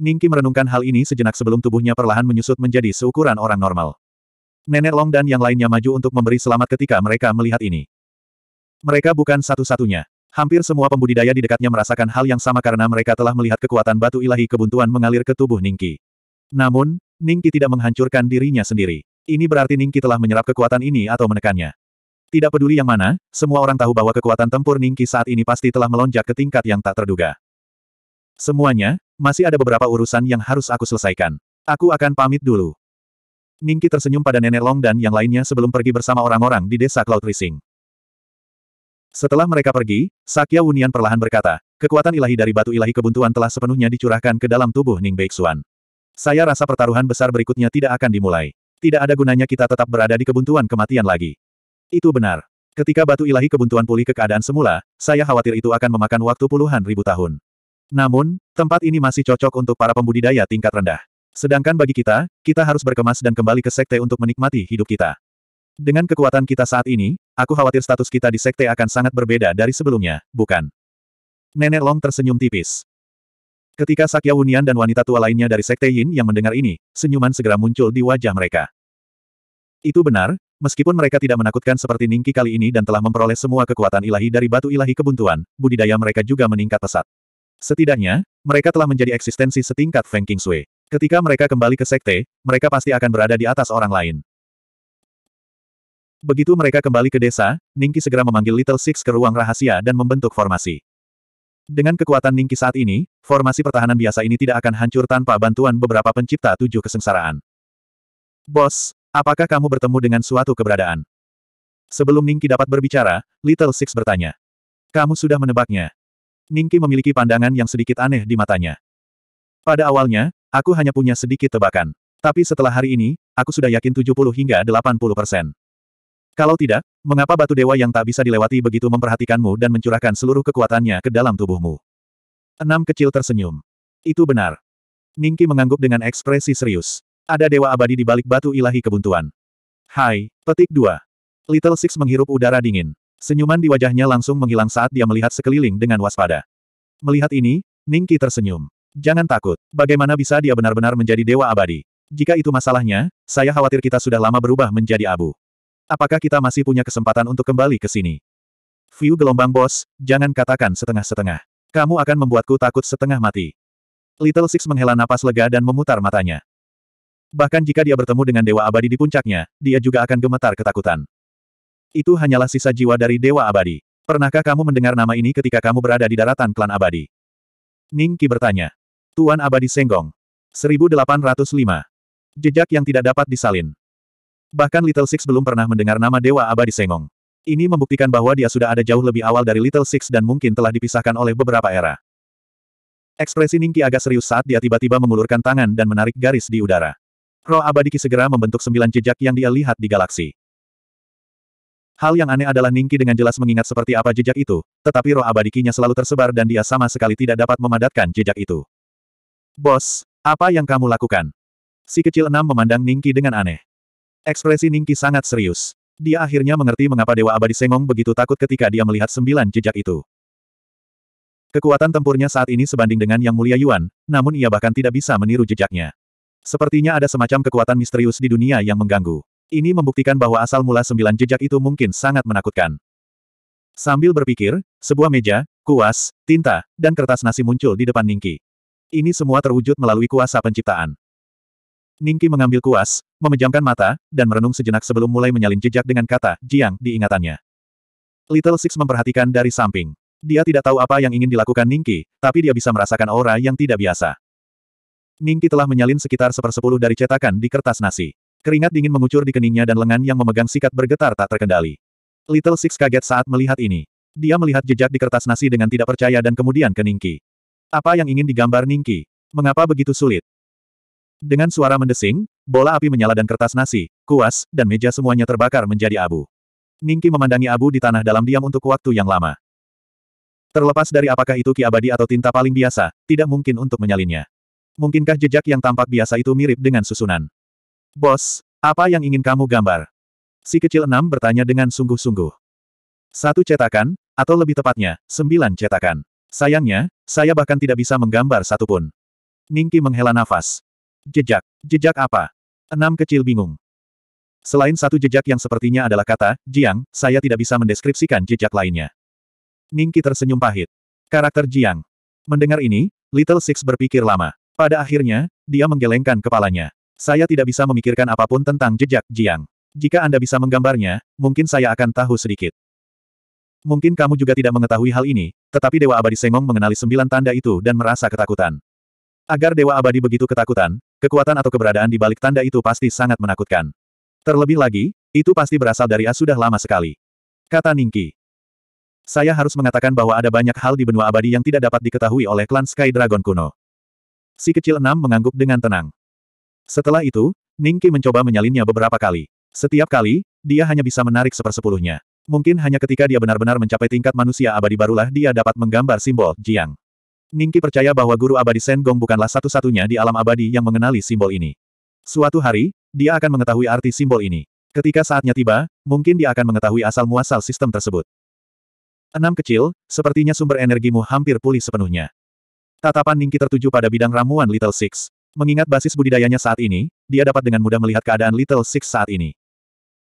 Ningki merenungkan hal ini sejenak sebelum tubuhnya perlahan menyusut menjadi seukuran orang normal. Nenek Long dan yang lainnya maju untuk memberi selamat ketika mereka melihat ini. Mereka bukan satu-satunya. Hampir semua pembudidaya di dekatnya merasakan hal yang sama karena mereka telah melihat kekuatan batu ilahi kebuntuan mengalir ke tubuh Ningki. Namun, Ningki tidak menghancurkan dirinya sendiri. Ini berarti Ningki telah menyerap kekuatan ini atau menekannya. Tidak peduli yang mana, semua orang tahu bahwa kekuatan tempur Ningki saat ini pasti telah melonjak ke tingkat yang tak terduga. Semuanya, masih ada beberapa urusan yang harus aku selesaikan. Aku akan pamit dulu. Ningki tersenyum pada Nenek Long dan yang lainnya sebelum pergi bersama orang-orang di desa Cloud Rising. Setelah mereka pergi, Sakya Wunian perlahan berkata, kekuatan ilahi dari batu ilahi kebuntuan telah sepenuhnya dicurahkan ke dalam tubuh Ning Beixuan. Saya rasa pertaruhan besar berikutnya tidak akan dimulai. Tidak ada gunanya kita tetap berada di kebuntuan kematian lagi. Itu benar. Ketika batu ilahi kebuntuan pulih ke keadaan semula, saya khawatir itu akan memakan waktu puluhan ribu tahun. Namun, tempat ini masih cocok untuk para pembudidaya tingkat rendah. Sedangkan bagi kita, kita harus berkemas dan kembali ke sekte untuk menikmati hidup kita. Dengan kekuatan kita saat ini, aku khawatir status kita di sekte akan sangat berbeda dari sebelumnya, bukan? Nenek Long tersenyum tipis. Ketika Sakya Wunian dan wanita tua lainnya dari Sekte Yin yang mendengar ini, senyuman segera muncul di wajah mereka. Itu benar, meskipun mereka tidak menakutkan seperti Ningki kali ini dan telah memperoleh semua kekuatan ilahi dari batu ilahi kebuntuan, budidaya mereka juga meningkat pesat. Setidaknya, mereka telah menjadi eksistensi setingkat Feng Sui. Ketika mereka kembali ke Sekte, mereka pasti akan berada di atas orang lain. Begitu mereka kembali ke desa, Ningki segera memanggil Little Six ke ruang rahasia dan membentuk formasi. Dengan kekuatan Ningki saat ini, formasi pertahanan biasa ini tidak akan hancur tanpa bantuan beberapa pencipta tujuh kesengsaraan. Bos, apakah kamu bertemu dengan suatu keberadaan? Sebelum Ningki dapat berbicara, Little Six bertanya. Kamu sudah menebaknya. Ningki memiliki pandangan yang sedikit aneh di matanya. Pada awalnya, aku hanya punya sedikit tebakan. Tapi setelah hari ini, aku sudah yakin 70 hingga 80 persen. Kalau tidak, mengapa batu dewa yang tak bisa dilewati begitu memperhatikanmu dan mencurahkan seluruh kekuatannya ke dalam tubuhmu? Enam kecil tersenyum. Itu benar. Ningki mengangguk dengan ekspresi serius. Ada dewa abadi di balik batu ilahi kebuntuan. Hai, petik dua. Little Six menghirup udara dingin. Senyuman di wajahnya langsung menghilang saat dia melihat sekeliling dengan waspada. Melihat ini, Ningki tersenyum. Jangan takut, bagaimana bisa dia benar-benar menjadi dewa abadi? Jika itu masalahnya, saya khawatir kita sudah lama berubah menjadi abu. Apakah kita masih punya kesempatan untuk kembali ke sini? View gelombang bos, jangan katakan setengah-setengah. Kamu akan membuatku takut setengah mati. Little Six menghela napas lega dan memutar matanya. Bahkan jika dia bertemu dengan Dewa Abadi di puncaknya, dia juga akan gemetar ketakutan. Itu hanyalah sisa jiwa dari Dewa Abadi. Pernahkah kamu mendengar nama ini ketika kamu berada di daratan klan Abadi? Ning Qi bertanya. Tuan Abadi Senggong. 1805. Jejak yang tidak dapat disalin. Bahkan Little Six belum pernah mendengar nama Dewa Abadi Sengong. Ini membuktikan bahwa dia sudah ada jauh lebih awal dari Little Six dan mungkin telah dipisahkan oleh beberapa era. Ekspresi Ningki agak serius saat dia tiba-tiba mengulurkan tangan dan menarik garis di udara. Roh abadi Ki segera membentuk sembilan jejak yang dia lihat di galaksi. Hal yang aneh adalah Ningki dengan jelas mengingat seperti apa jejak itu, tetapi roh abadi ki selalu tersebar dan dia sama sekali tidak dapat memadatkan jejak itu. Bos, apa yang kamu lakukan? Si kecil enam memandang Ningki dengan aneh. Ekspresi Ningki sangat serius. Dia akhirnya mengerti mengapa Dewa Abadi Sengong begitu takut ketika dia melihat sembilan jejak itu. Kekuatan tempurnya saat ini sebanding dengan Yang Mulia Yuan, namun ia bahkan tidak bisa meniru jejaknya. Sepertinya ada semacam kekuatan misterius di dunia yang mengganggu. Ini membuktikan bahwa asal mula sembilan jejak itu mungkin sangat menakutkan. Sambil berpikir, sebuah meja, kuas, tinta, dan kertas nasi muncul di depan Ningki. Ini semua terwujud melalui kuasa penciptaan. Ningki mengambil kuas, memejamkan mata, dan merenung sejenak sebelum mulai menyalin jejak dengan kata, Jiang, di ingatannya. Little Six memperhatikan dari samping. Dia tidak tahu apa yang ingin dilakukan Ningki, tapi dia bisa merasakan aura yang tidak biasa. Ningki telah menyalin sekitar sepersepuluh dari cetakan di kertas nasi. Keringat dingin mengucur di keningnya dan lengan yang memegang sikat bergetar tak terkendali. Little Six kaget saat melihat ini. Dia melihat jejak di kertas nasi dengan tidak percaya dan kemudian ke Ningki. Apa yang ingin digambar Ningki? Mengapa begitu sulit? Dengan suara mendesing, bola api menyala dan kertas nasi, kuas, dan meja semuanya terbakar menjadi abu. Ningki memandangi abu di tanah dalam diam untuk waktu yang lama. Terlepas dari apakah itu ki abadi atau tinta paling biasa, tidak mungkin untuk menyalinnya. Mungkinkah jejak yang tampak biasa itu mirip dengan susunan? Bos, apa yang ingin kamu gambar? Si kecil enam bertanya dengan sungguh-sungguh. Satu cetakan, atau lebih tepatnya, sembilan cetakan. Sayangnya, saya bahkan tidak bisa menggambar satupun. Ningki menghela nafas. Jejak. Jejak apa? Enam kecil bingung. Selain satu jejak yang sepertinya adalah kata, Jiang, saya tidak bisa mendeskripsikan jejak lainnya. Ningki tersenyum pahit. Karakter Jiang. Mendengar ini, Little Six berpikir lama. Pada akhirnya, dia menggelengkan kepalanya. Saya tidak bisa memikirkan apapun tentang jejak Jiang. Jika Anda bisa menggambarnya, mungkin saya akan tahu sedikit. Mungkin kamu juga tidak mengetahui hal ini, tetapi Dewa Abadi Sengong mengenali sembilan tanda itu dan merasa ketakutan. Agar Dewa Abadi begitu ketakutan, Kekuatan atau keberadaan di balik tanda itu pasti sangat menakutkan. Terlebih lagi, itu pasti berasal dari As ah, sudah lama sekali. Kata Ningki. Saya harus mengatakan bahwa ada banyak hal di benua abadi yang tidak dapat diketahui oleh klan Sky Dragon kuno. Si kecil enam mengangguk dengan tenang. Setelah itu, Ningki mencoba menyalinnya beberapa kali. Setiap kali, dia hanya bisa menarik sepersepuluhnya. Mungkin hanya ketika dia benar-benar mencapai tingkat manusia abadi barulah dia dapat menggambar simbol Jiang. Ningki percaya bahwa guru abadi Sen Gong bukanlah satu-satunya di alam abadi yang mengenali simbol ini. Suatu hari, dia akan mengetahui arti simbol ini. Ketika saatnya tiba, mungkin dia akan mengetahui asal-muasal sistem tersebut. Enam kecil, sepertinya sumber energimu hampir pulih sepenuhnya. Tatapan Ningki tertuju pada bidang ramuan Little Six. Mengingat basis budidayanya saat ini, dia dapat dengan mudah melihat keadaan Little Six saat ini.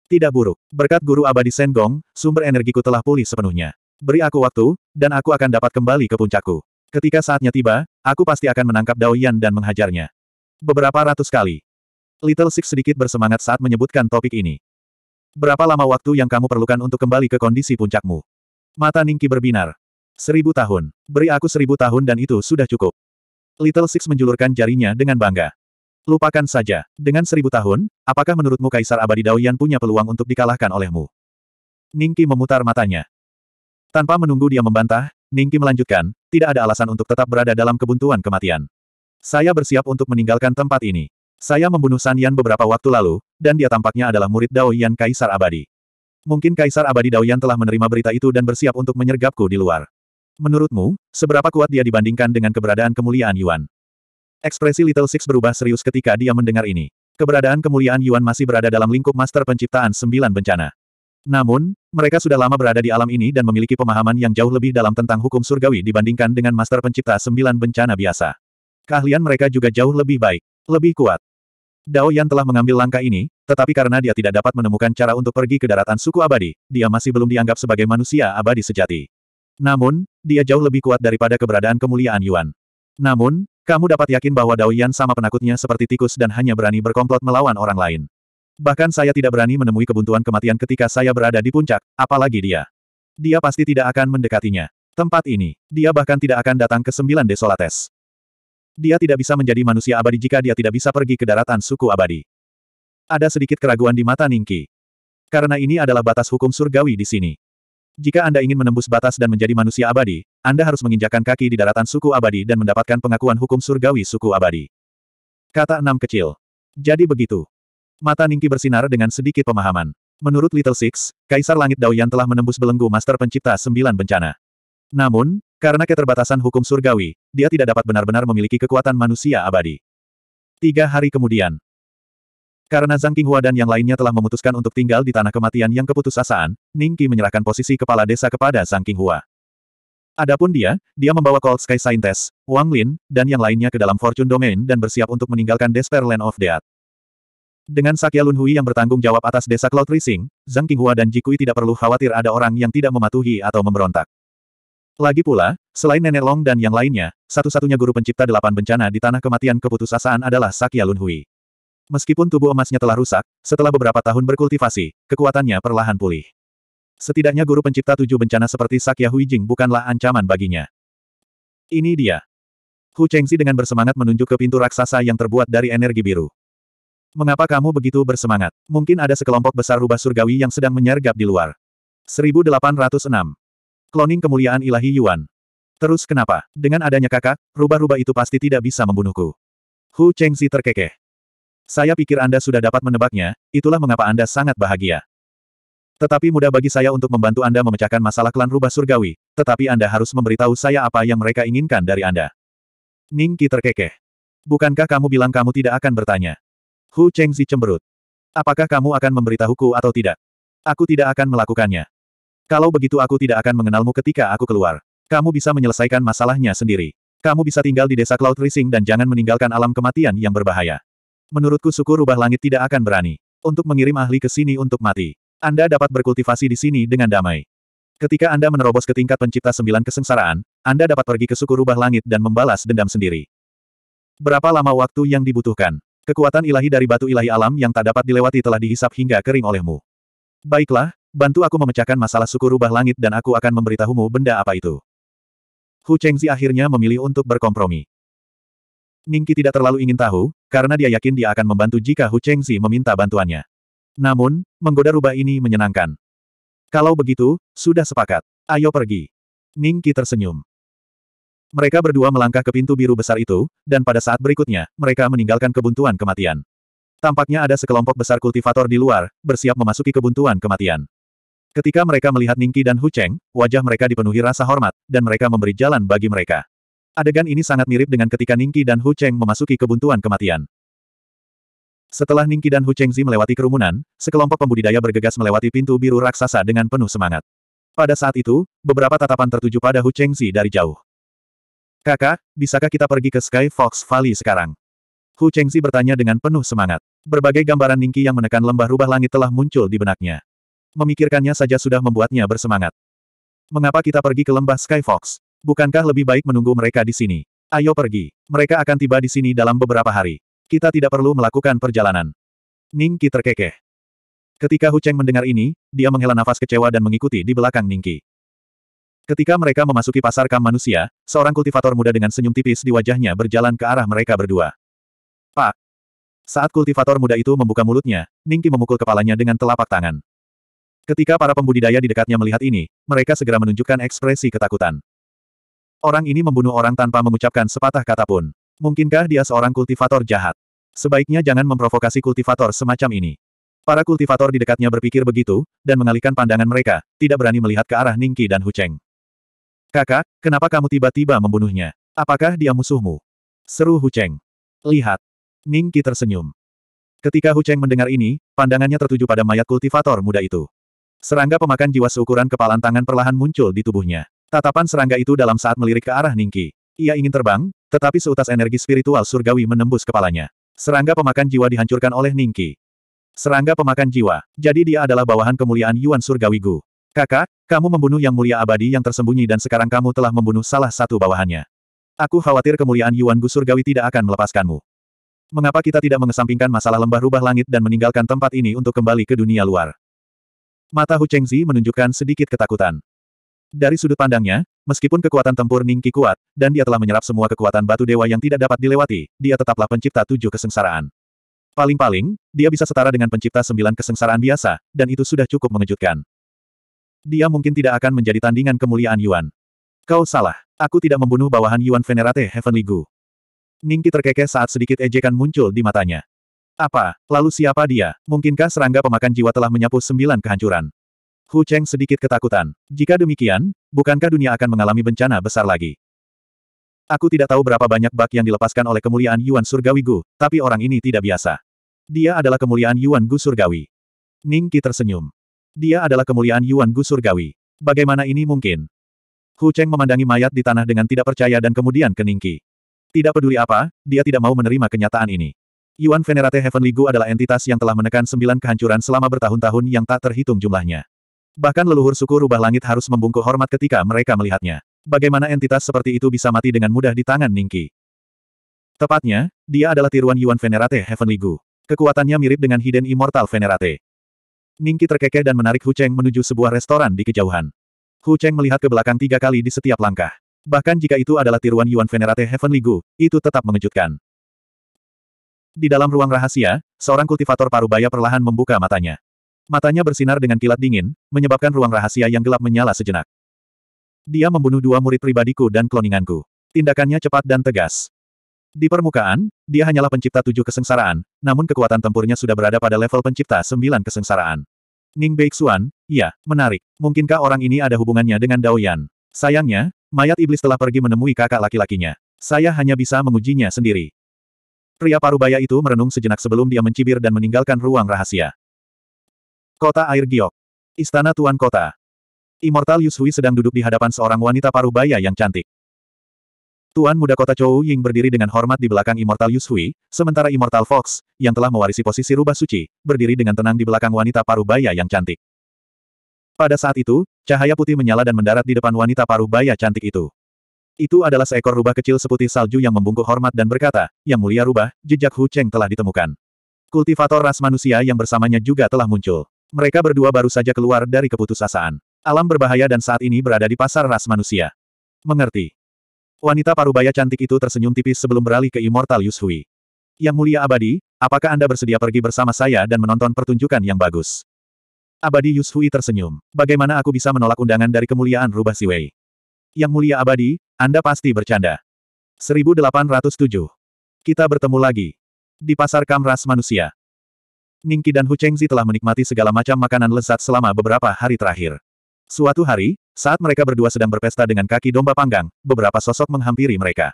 Tidak buruk. Berkat guru abadi Sen Gong, sumber energiku telah pulih sepenuhnya. Beri aku waktu, dan aku akan dapat kembali ke puncakku. Ketika saatnya tiba, aku pasti akan menangkap Dao Yan dan menghajarnya. Beberapa ratus kali. Little Six sedikit bersemangat saat menyebutkan topik ini. Berapa lama waktu yang kamu perlukan untuk kembali ke kondisi puncakmu? Mata Ningki berbinar. Seribu tahun. Beri aku seribu tahun dan itu sudah cukup. Little Six menjulurkan jarinya dengan bangga. Lupakan saja. Dengan seribu tahun, apakah menurutmu Kaisar Abadi Daoyan punya peluang untuk dikalahkan olehmu? Ningki memutar matanya. Tanpa menunggu dia membantah, Ningki melanjutkan, tidak ada alasan untuk tetap berada dalam kebuntuan kematian. Saya bersiap untuk meninggalkan tempat ini. Saya membunuh San Yan beberapa waktu lalu, dan dia tampaknya adalah murid Dao Yan Kaisar Abadi. Mungkin Kaisar Abadi Dao Yan telah menerima berita itu dan bersiap untuk menyergapku di luar. Menurutmu, seberapa kuat dia dibandingkan dengan keberadaan kemuliaan Yuan? Ekspresi Little Six berubah serius ketika dia mendengar ini. Keberadaan kemuliaan Yuan masih berada dalam lingkup master penciptaan sembilan bencana. Namun, mereka sudah lama berada di alam ini dan memiliki pemahaman yang jauh lebih dalam tentang hukum surgawi dibandingkan dengan Master Pencipta Sembilan Bencana biasa. Keahlian mereka juga jauh lebih baik, lebih kuat. Dao Yan telah mengambil langkah ini, tetapi karena dia tidak dapat menemukan cara untuk pergi ke daratan suku abadi, dia masih belum dianggap sebagai manusia abadi sejati. Namun, dia jauh lebih kuat daripada keberadaan kemuliaan Yuan. Namun, kamu dapat yakin bahwa Dao Yan sama penakutnya seperti tikus dan hanya berani berkomplot melawan orang lain. Bahkan saya tidak berani menemui kebuntuan kematian ketika saya berada di puncak, apalagi dia. Dia pasti tidak akan mendekatinya. Tempat ini, dia bahkan tidak akan datang ke sembilan desolates. Dia tidak bisa menjadi manusia abadi jika dia tidak bisa pergi ke daratan suku abadi. Ada sedikit keraguan di mata Ningki. Karena ini adalah batas hukum surgawi di sini. Jika Anda ingin menembus batas dan menjadi manusia abadi, Anda harus menginjakan kaki di daratan suku abadi dan mendapatkan pengakuan hukum surgawi suku abadi. Kata enam kecil. Jadi begitu, Mata Ningki bersinar dengan sedikit pemahaman. Menurut Little Six, Kaisar Langit Daoyan telah menembus belenggu Master Pencipta Sembilan Bencana. Namun, karena keterbatasan hukum surgawi, dia tidak dapat benar-benar memiliki kekuatan manusia abadi. Tiga hari kemudian, karena Zhang Qinghua dan yang lainnya telah memutuskan untuk tinggal di tanah kematian yang keputusasaan, Ningki menyerahkan posisi kepala desa kepada Zhang Qinghua. Adapun dia, dia membawa Cold Sky Scientist, Wang Lin, dan yang lainnya ke dalam Fortune Domain dan bersiap untuk meninggalkan Despair Land of Death. Dengan Sakya Lunhui yang bertanggung jawab atas desa Cloud Rising, Zhang Qinghua dan Jikui tidak perlu khawatir ada orang yang tidak mematuhi atau memberontak. Lagi pula, selain Nenek Long dan yang lainnya, satu-satunya guru pencipta delapan bencana di tanah kematian keputusasaan adalah Sakya Lunhui. Meskipun tubuh emasnya telah rusak, setelah beberapa tahun berkultivasi, kekuatannya perlahan pulih. Setidaknya guru pencipta tujuh bencana seperti Sakya Huijing bukanlah ancaman baginya. Ini dia. Hu Chengzi dengan bersemangat menunjuk ke pintu raksasa yang terbuat dari energi biru. Mengapa kamu begitu bersemangat? Mungkin ada sekelompok besar rubah surgawi yang sedang menyergap di luar. 1806. Kloning kemuliaan ilahi Yuan. Terus kenapa? Dengan adanya kakak, rubah-rubah itu pasti tidak bisa membunuhku. Hu Chengzi terkekeh. Saya pikir Anda sudah dapat menebaknya, itulah mengapa Anda sangat bahagia. Tetapi mudah bagi saya untuk membantu Anda memecahkan masalah klan rubah surgawi, tetapi Anda harus memberitahu saya apa yang mereka inginkan dari Anda. Ning Qi terkekeh. Bukankah kamu bilang kamu tidak akan bertanya? Hu Chengzi cemberut. Apakah kamu akan memberitahuku atau tidak? Aku tidak akan melakukannya. Kalau begitu aku tidak akan mengenalmu ketika aku keluar. Kamu bisa menyelesaikan masalahnya sendiri. Kamu bisa tinggal di desa Cloud Rising dan jangan meninggalkan alam kematian yang berbahaya. Menurutku suku rubah langit tidak akan berani. Untuk mengirim ahli ke sini untuk mati. Anda dapat berkultivasi di sini dengan damai. Ketika Anda menerobos ke tingkat pencipta sembilan kesengsaraan, Anda dapat pergi ke suku rubah langit dan membalas dendam sendiri. Berapa lama waktu yang dibutuhkan? Kekuatan ilahi dari batu ilahi alam yang tak dapat dilewati telah dihisap hingga kering olehmu. Baiklah, bantu aku memecahkan masalah suku rubah langit dan aku akan memberitahumu benda apa itu. Hu Chengzi akhirnya memilih untuk berkompromi. Ningki tidak terlalu ingin tahu, karena dia yakin dia akan membantu jika Hu Chengzi meminta bantuannya. Namun, menggoda rubah ini menyenangkan. Kalau begitu, sudah sepakat. Ayo pergi. Ningki tersenyum. Mereka berdua melangkah ke pintu biru besar itu, dan pada saat berikutnya, mereka meninggalkan kebuntuan kematian. Tampaknya ada sekelompok besar kultivator di luar, bersiap memasuki kebuntuan kematian. Ketika mereka melihat Ningki dan Hu Cheng, wajah mereka dipenuhi rasa hormat, dan mereka memberi jalan bagi mereka. Adegan ini sangat mirip dengan ketika Ningki dan Hu Cheng memasuki kebuntuan kematian. Setelah Ningki dan Hu Chengzi melewati kerumunan, sekelompok pembudidaya bergegas melewati pintu biru raksasa dengan penuh semangat. Pada saat itu, beberapa tatapan tertuju pada Hu Chengzi dari jauh. Kakak, bisakah kita pergi ke Sky Fox Valley sekarang? Hu Chengzi bertanya dengan penuh semangat. Berbagai gambaran Ningki yang menekan lembah rubah langit telah muncul di benaknya. Memikirkannya saja sudah membuatnya bersemangat. Mengapa kita pergi ke lembah Sky Fox? Bukankah lebih baik menunggu mereka di sini? Ayo pergi. Mereka akan tiba di sini dalam beberapa hari. Kita tidak perlu melakukan perjalanan. Ningki terkekeh. Ketika Hu Cheng mendengar ini, dia menghela nafas kecewa dan mengikuti di belakang Ningki. Ketika mereka memasuki pasar kam manusia, seorang kultivator muda dengan senyum tipis di wajahnya berjalan ke arah mereka berdua. Pak! Saat kultivator muda itu membuka mulutnya, Ningki memukul kepalanya dengan telapak tangan. Ketika para pembudidaya di dekatnya melihat ini, mereka segera menunjukkan ekspresi ketakutan. Orang ini membunuh orang tanpa mengucapkan sepatah kata pun. Mungkinkah dia seorang kultivator jahat? Sebaiknya jangan memprovokasi kultivator semacam ini. Para kultivator di dekatnya berpikir begitu, dan mengalihkan pandangan mereka, tidak berani melihat ke arah Ningki dan Hucheng. Kakak, kenapa kamu tiba-tiba membunuhnya? Apakah dia musuhmu? Seru Hu Cheng. Lihat. Ning Qi tersenyum. Ketika Hu Cheng mendengar ini, pandangannya tertuju pada mayat kultivator muda itu. Serangga pemakan jiwa seukuran kepalan tangan perlahan muncul di tubuhnya. Tatapan serangga itu dalam saat melirik ke arah Ningki. Ia ingin terbang, tetapi seutas energi spiritual surgawi menembus kepalanya. Serangga pemakan jiwa dihancurkan oleh Ningki. Serangga pemakan jiwa, jadi dia adalah bawahan kemuliaan Yuan Surgawi Gu. Kakak, kamu membunuh yang mulia abadi yang tersembunyi dan sekarang kamu telah membunuh salah satu bawahannya. Aku khawatir kemuliaan Yuan Gu Surgawi tidak akan melepaskanmu. Mengapa kita tidak mengesampingkan masalah lembah rubah langit dan meninggalkan tempat ini untuk kembali ke dunia luar? Mata Hu Chengzi menunjukkan sedikit ketakutan. Dari sudut pandangnya, meskipun kekuatan tempur Ningki kuat, dan dia telah menyerap semua kekuatan batu dewa yang tidak dapat dilewati, dia tetaplah pencipta tujuh kesengsaraan. Paling-paling, dia bisa setara dengan pencipta sembilan kesengsaraan biasa, dan itu sudah cukup mengejutkan. Dia mungkin tidak akan menjadi tandingan kemuliaan Yuan. Kau salah. Aku tidak membunuh bawahan Yuan Venerate Heavenly Gu. Ningki terkekeh saat sedikit ejekan muncul di matanya. Apa, lalu siapa dia? Mungkinkah serangga pemakan jiwa telah menyapu sembilan kehancuran? Hu Cheng sedikit ketakutan. Jika demikian, bukankah dunia akan mengalami bencana besar lagi? Aku tidak tahu berapa banyak bak yang dilepaskan oleh kemuliaan Yuan Surgawi Gu, tapi orang ini tidak biasa. Dia adalah kemuliaan Yuan Gu Surgawi. Ningki tersenyum. Dia adalah kemuliaan Yuan Gu surgawi. Bagaimana ini mungkin? Hu Cheng memandangi mayat di tanah dengan tidak percaya dan kemudian keningki. Tidak peduli apa, dia tidak mau menerima kenyataan ini. Yuan Venerate Heavenly Gu adalah entitas yang telah menekan sembilan kehancuran selama bertahun-tahun yang tak terhitung jumlahnya. Bahkan leluhur suku rubah langit harus membungkuk hormat ketika mereka melihatnya. Bagaimana entitas seperti itu bisa mati dengan mudah di tangan Ningki? Tepatnya, dia adalah tiruan Yuan Venerate Heavenly Gu. Kekuatannya mirip dengan Hidden Immortal Venerate. Ningki terkekeh dan menarik Hu Cheng menuju sebuah restoran di kejauhan. Hu Cheng melihat ke belakang tiga kali di setiap langkah. Bahkan jika itu adalah tiruan Yuan Venerate Heavenly Gu, itu tetap mengejutkan. Di dalam ruang rahasia, seorang kultivator parubaya perlahan membuka matanya. Matanya bersinar dengan kilat dingin, menyebabkan ruang rahasia yang gelap menyala sejenak. Dia membunuh dua murid pribadiku dan kloninganku. Tindakannya cepat dan tegas. Di permukaan, dia hanyalah pencipta tujuh kesengsaraan, namun kekuatan tempurnya sudah berada pada level pencipta sembilan kesengsaraan. Ning Beixuan, iya, menarik. Mungkinkah orang ini ada hubungannya dengan Dao Yan? Sayangnya, mayat iblis telah pergi menemui kakak laki-lakinya. Saya hanya bisa mengujinya sendiri. Pria parubaya itu merenung sejenak sebelum dia mencibir dan meninggalkan ruang rahasia. Kota Air Giok. Istana Tuan Kota. Immortal Yushui sedang duduk di hadapan seorang wanita parubaya yang cantik. Tuan muda kota Chou Ying berdiri dengan hormat di belakang Immortal Yushui, sementara Immortal Fox, yang telah mewarisi posisi rubah suci, berdiri dengan tenang di belakang wanita paruh baya yang cantik. Pada saat itu, cahaya putih menyala dan mendarat di depan wanita paruh baya cantik itu. Itu adalah seekor rubah kecil seputih salju yang membungkuk hormat dan berkata, Yang mulia rubah, jejak Hu Cheng telah ditemukan. Kultivator ras manusia yang bersamanya juga telah muncul. Mereka berdua baru saja keluar dari keputusasaan. Alam berbahaya dan saat ini berada di pasar ras manusia. Mengerti. Wanita parubaya cantik itu tersenyum tipis sebelum beralih ke Immortal Yushui. Yang mulia abadi, apakah Anda bersedia pergi bersama saya dan menonton pertunjukan yang bagus? Abadi Yushui tersenyum. Bagaimana aku bisa menolak undangan dari kemuliaan rubah Siwei? Yang mulia abadi, Anda pasti bercanda. 1807. Kita bertemu lagi. Di pasar kamras manusia. Ningki dan Hu Chengzi telah menikmati segala macam makanan lezat selama beberapa hari terakhir. Suatu hari, saat mereka berdua sedang berpesta dengan kaki domba panggang, beberapa sosok menghampiri mereka.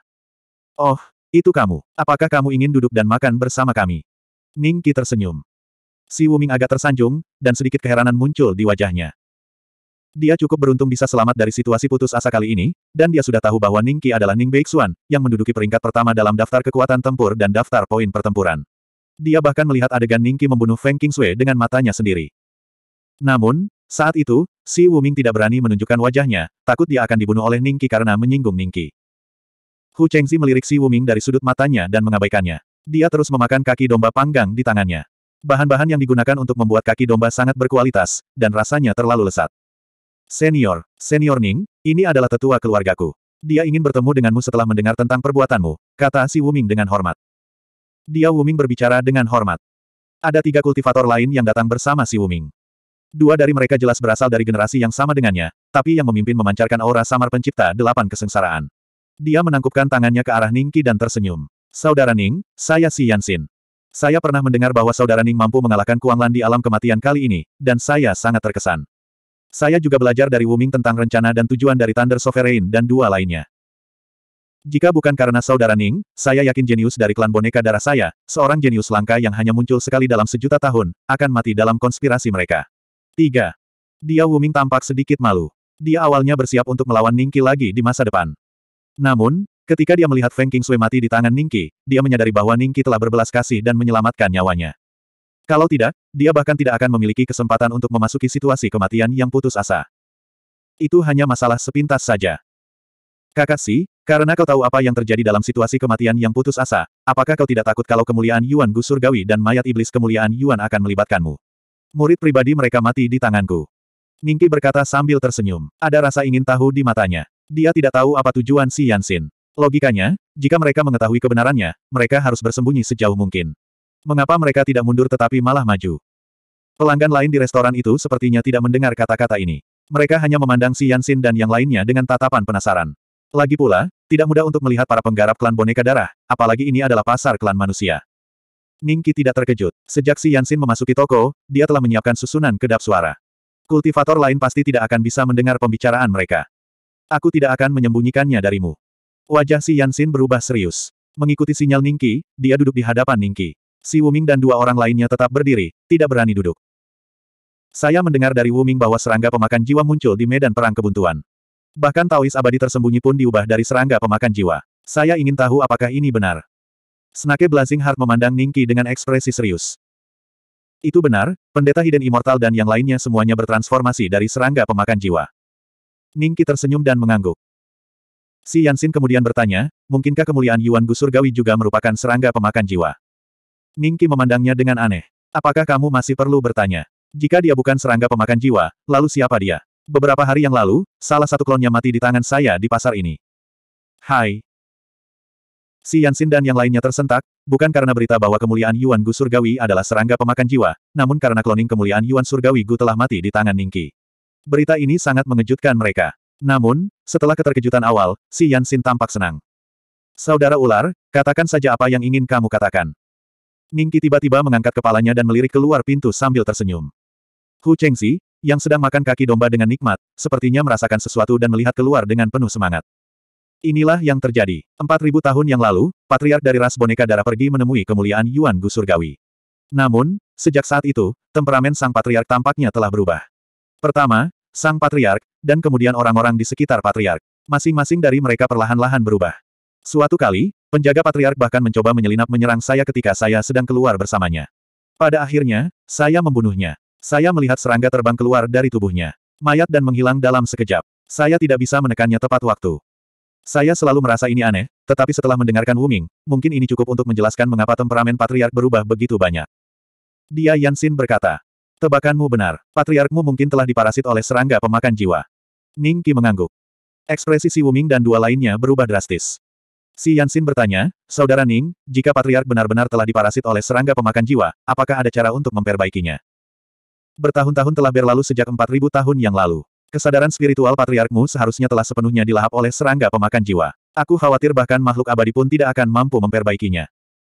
Oh, itu kamu. Apakah kamu ingin duduk dan makan bersama kami? Ning Qi tersenyum. Si Wuming agak tersanjung, dan sedikit keheranan muncul di wajahnya. Dia cukup beruntung bisa selamat dari situasi putus asa kali ini, dan dia sudah tahu bahwa Ning Qi adalah Ning Beixuan, yang menduduki peringkat pertama dalam daftar kekuatan tempur dan daftar poin pertempuran. Dia bahkan melihat adegan Ning Qi membunuh Feng Qingzue dengan matanya sendiri. Namun, saat itu, Si Wuming tidak berani menunjukkan wajahnya, takut dia akan dibunuh oleh Ningqi karena menyinggung Ningqi. Hu Chengzi melirik Si Wuming dari sudut matanya dan mengabaikannya. Dia terus memakan kaki domba panggang di tangannya. Bahan-bahan yang digunakan untuk membuat kaki domba sangat berkualitas, dan rasanya terlalu lesat. Senior, Senior Ning, ini adalah tetua keluargaku. Dia ingin bertemu denganmu setelah mendengar tentang perbuatanmu, kata Si Wuming dengan hormat. Dia Wuming berbicara dengan hormat. Ada tiga kultivator lain yang datang bersama Si Wuming. Dua dari mereka jelas berasal dari generasi yang sama dengannya, tapi yang memimpin memancarkan aura samar pencipta delapan kesengsaraan. Dia menangkupkan tangannya ke arah Ningki dan tersenyum. Saudara Ning, saya Si Yansin. Saya pernah mendengar bahwa saudara Ning mampu mengalahkan Kuang Lan di alam kematian kali ini, dan saya sangat terkesan. Saya juga belajar dari Wuming tentang rencana dan tujuan dari Thunder Sovereign dan dua lainnya. Jika bukan karena saudara Ning, saya yakin jenius dari klan boneka darah saya, seorang jenius langka yang hanya muncul sekali dalam sejuta tahun, akan mati dalam konspirasi mereka. 3. Dia Wuming tampak sedikit malu. Dia awalnya bersiap untuk melawan Ningki lagi di masa depan. Namun, ketika dia melihat Feng Sui mati di tangan Ningki, dia menyadari bahwa Ningki telah berbelas kasih dan menyelamatkan nyawanya. Kalau tidak, dia bahkan tidak akan memiliki kesempatan untuk memasuki situasi kematian yang putus asa. Itu hanya masalah sepintas saja. Kakak Si, karena kau tahu apa yang terjadi dalam situasi kematian yang putus asa, apakah kau tidak takut kalau kemuliaan Yuan Gu Surgawi dan mayat iblis kemuliaan Yuan akan melibatkanmu? Murid pribadi mereka mati di tanganku. Ningki berkata sambil tersenyum. Ada rasa ingin tahu di matanya. Dia tidak tahu apa tujuan si Yansin. Logikanya, jika mereka mengetahui kebenarannya, mereka harus bersembunyi sejauh mungkin. Mengapa mereka tidak mundur tetapi malah maju? Pelanggan lain di restoran itu sepertinya tidak mendengar kata-kata ini. Mereka hanya memandang si Yansin dan yang lainnya dengan tatapan penasaran. Lagi pula, tidak mudah untuk melihat para penggarap klan boneka darah, apalagi ini adalah pasar klan manusia. Ningki tidak terkejut. Sejak si Yansin memasuki toko, dia telah menyiapkan susunan kedap suara. Kultivator lain pasti tidak akan bisa mendengar pembicaraan mereka. Aku tidak akan menyembunyikannya darimu. Wajah si Yansin berubah serius. Mengikuti sinyal Ningki, dia duduk di hadapan Ningki. Si Wuming dan dua orang lainnya tetap berdiri, tidak berani duduk. Saya mendengar dari Wuming bahwa serangga pemakan jiwa muncul di medan perang kebuntuan. Bahkan Taois abadi tersembunyi pun diubah dari serangga pemakan jiwa. Saya ingin tahu apakah ini benar. Snake Blazing Heart memandang Ningki dengan ekspresi serius. Itu benar, pendeta Hidden Immortal dan yang lainnya semuanya bertransformasi dari serangga pemakan jiwa. Ningki tersenyum dan mengangguk. Si Yansin kemudian bertanya, mungkinkah kemuliaan Yuan Gu Surgawi juga merupakan serangga pemakan jiwa? Ningki memandangnya dengan aneh. Apakah kamu masih perlu bertanya? Jika dia bukan serangga pemakan jiwa, lalu siapa dia? Beberapa hari yang lalu, salah satu klonnya mati di tangan saya di pasar ini. Hai, Si Yansin dan yang lainnya tersentak, bukan karena berita bahwa kemuliaan Yuan Gu Surgawi adalah serangga pemakan jiwa, namun karena kloning kemuliaan Yuan Surgawi Gu telah mati di tangan Ningki. Berita ini sangat mengejutkan mereka. Namun, setelah keterkejutan awal, si Yansin tampak senang. Saudara ular, katakan saja apa yang ingin kamu katakan. Ningki tiba-tiba mengangkat kepalanya dan melirik keluar pintu sambil tersenyum. Hu Chengzi, yang sedang makan kaki domba dengan nikmat, sepertinya merasakan sesuatu dan melihat keluar dengan penuh semangat. Inilah yang terjadi. 4.000 tahun yang lalu, patriark dari ras boneka darah pergi menemui kemuliaan Yuan Gu Surgawi. Namun, sejak saat itu, temperamen sang patriark tampaknya telah berubah. Pertama, sang patriark, dan kemudian orang-orang di sekitar patriark. Masing-masing dari mereka perlahan-lahan berubah. Suatu kali, penjaga patriark bahkan mencoba menyelinap menyerang saya ketika saya sedang keluar bersamanya. Pada akhirnya, saya membunuhnya. Saya melihat serangga terbang keluar dari tubuhnya. Mayat dan menghilang dalam sekejap. Saya tidak bisa menekannya tepat waktu. Saya selalu merasa ini aneh, tetapi setelah mendengarkan Wuming, mungkin ini cukup untuk menjelaskan mengapa temperamen patriark berubah begitu banyak. Dia Yansin berkata, Tebakanmu benar, patriarkmu mungkin telah diparasit oleh serangga pemakan jiwa. Ning Qi mengangguk. Ekspresi Si Wuming dan dua lainnya berubah drastis. Si Yansin bertanya, Saudara Ning, jika patriark benar-benar telah diparasit oleh serangga pemakan jiwa, apakah ada cara untuk memperbaikinya? Bertahun-tahun telah berlalu sejak 4000 tahun yang lalu. Kesadaran spiritual patriarkmu seharusnya telah sepenuhnya dilahap oleh serangga pemakan jiwa. Aku khawatir bahkan makhluk abadi pun tidak akan mampu memperbaikinya.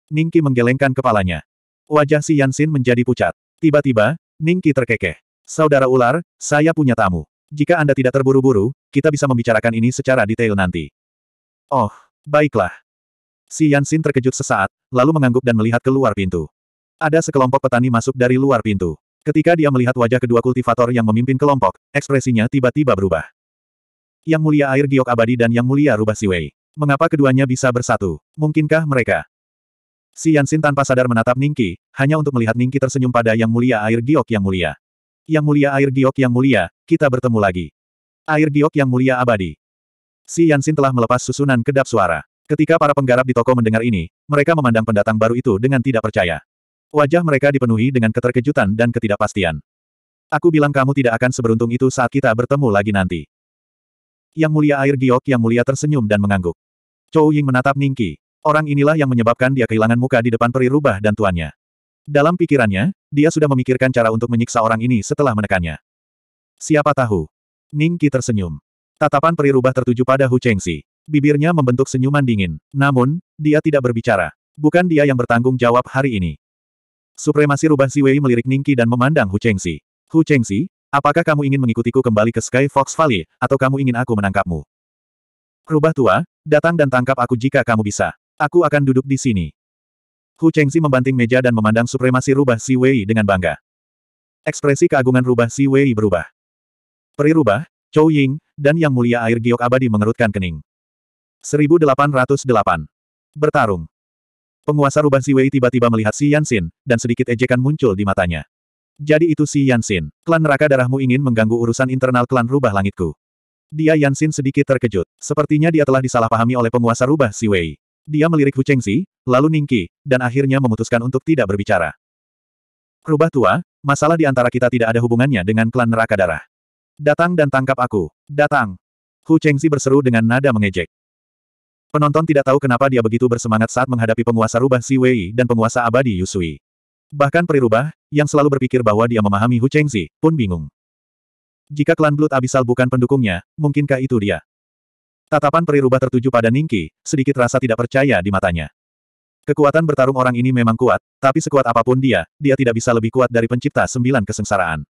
Ningki menggelengkan kepalanya. Wajah si Yansin menjadi pucat. Tiba-tiba, Ningki terkekeh. Saudara ular, saya punya tamu. Jika Anda tidak terburu-buru, kita bisa membicarakan ini secara detail nanti. Oh, baiklah. Si Yansin terkejut sesaat, lalu mengangguk dan melihat keluar pintu. Ada sekelompok petani masuk dari luar pintu. Ketika dia melihat wajah kedua kultivator yang memimpin kelompok, ekspresinya tiba-tiba berubah. Yang mulia air giok abadi dan yang mulia rubah siwei. Mengapa keduanya bisa bersatu? Mungkinkah mereka? Si Yansin tanpa sadar menatap Ningki, hanya untuk melihat Ningki tersenyum pada yang mulia air giok yang mulia. Yang mulia air giok yang mulia, kita bertemu lagi. Air giok yang mulia abadi. Si Yansin telah melepas susunan kedap suara. Ketika para penggarap di toko mendengar ini, mereka memandang pendatang baru itu dengan tidak percaya. Wajah mereka dipenuhi dengan keterkejutan dan ketidakpastian. Aku bilang kamu tidak akan seberuntung itu saat kita bertemu lagi nanti. Yang mulia air giok yang mulia tersenyum dan mengangguk. Chou Ying menatap Ningki. Orang inilah yang menyebabkan dia kehilangan muka di depan peri rubah dan tuannya. Dalam pikirannya, dia sudah memikirkan cara untuk menyiksa orang ini setelah menekannya. Siapa tahu? Ningki tersenyum. Tatapan peri rubah tertuju pada Hu Chengxi. Bibirnya membentuk senyuman dingin. Namun, dia tidak berbicara. Bukan dia yang bertanggung jawab hari ini. Supremasi Ruban Siwei melirik Ningki dan memandang Hu Chengxi. Hu Chengxi, apakah kamu ingin mengikutiku kembali ke Sky Fox Valley, atau kamu ingin aku menangkapmu? Rubah tua, datang dan tangkap aku jika kamu bisa. Aku akan duduk di sini. Hu Chengxi membanting meja dan memandang supremasi rubah Si Wei dengan bangga. Ekspresi keagungan rubah Si Wei berubah. Peri rubah, Chou Ying, dan Yang Mulia Air Giok Abadi mengerutkan kening. 1808. Bertarung. Penguasa Ruban Siwei tiba-tiba melihat Si Yansin, dan sedikit ejekan muncul di matanya. Jadi itu Si Yansin. Klan neraka darahmu ingin mengganggu urusan internal klan rubah langitku. Dia Yansin sedikit terkejut. Sepertinya dia telah disalahpahami oleh penguasa rubah Siwei. Dia melirik Hu Chengzi, lalu Ningqi, dan akhirnya memutuskan untuk tidak berbicara. Rubah tua, masalah di antara kita tidak ada hubungannya dengan klan neraka darah. Datang dan tangkap aku. Datang. Hu Chengzi berseru dengan nada mengejek. Penonton tidak tahu kenapa dia begitu bersemangat saat menghadapi penguasa rubah Si Wei dan penguasa abadi Yusui. Bahkan Bahkan perirubah, yang selalu berpikir bahwa dia memahami Hu Chengzi, pun bingung. Jika klan Blood Abyssal bukan pendukungnya, mungkinkah itu dia? Tatapan perirubah tertuju pada Ningki, sedikit rasa tidak percaya di matanya. Kekuatan bertarung orang ini memang kuat, tapi sekuat apapun dia, dia tidak bisa lebih kuat dari pencipta sembilan kesengsaraan.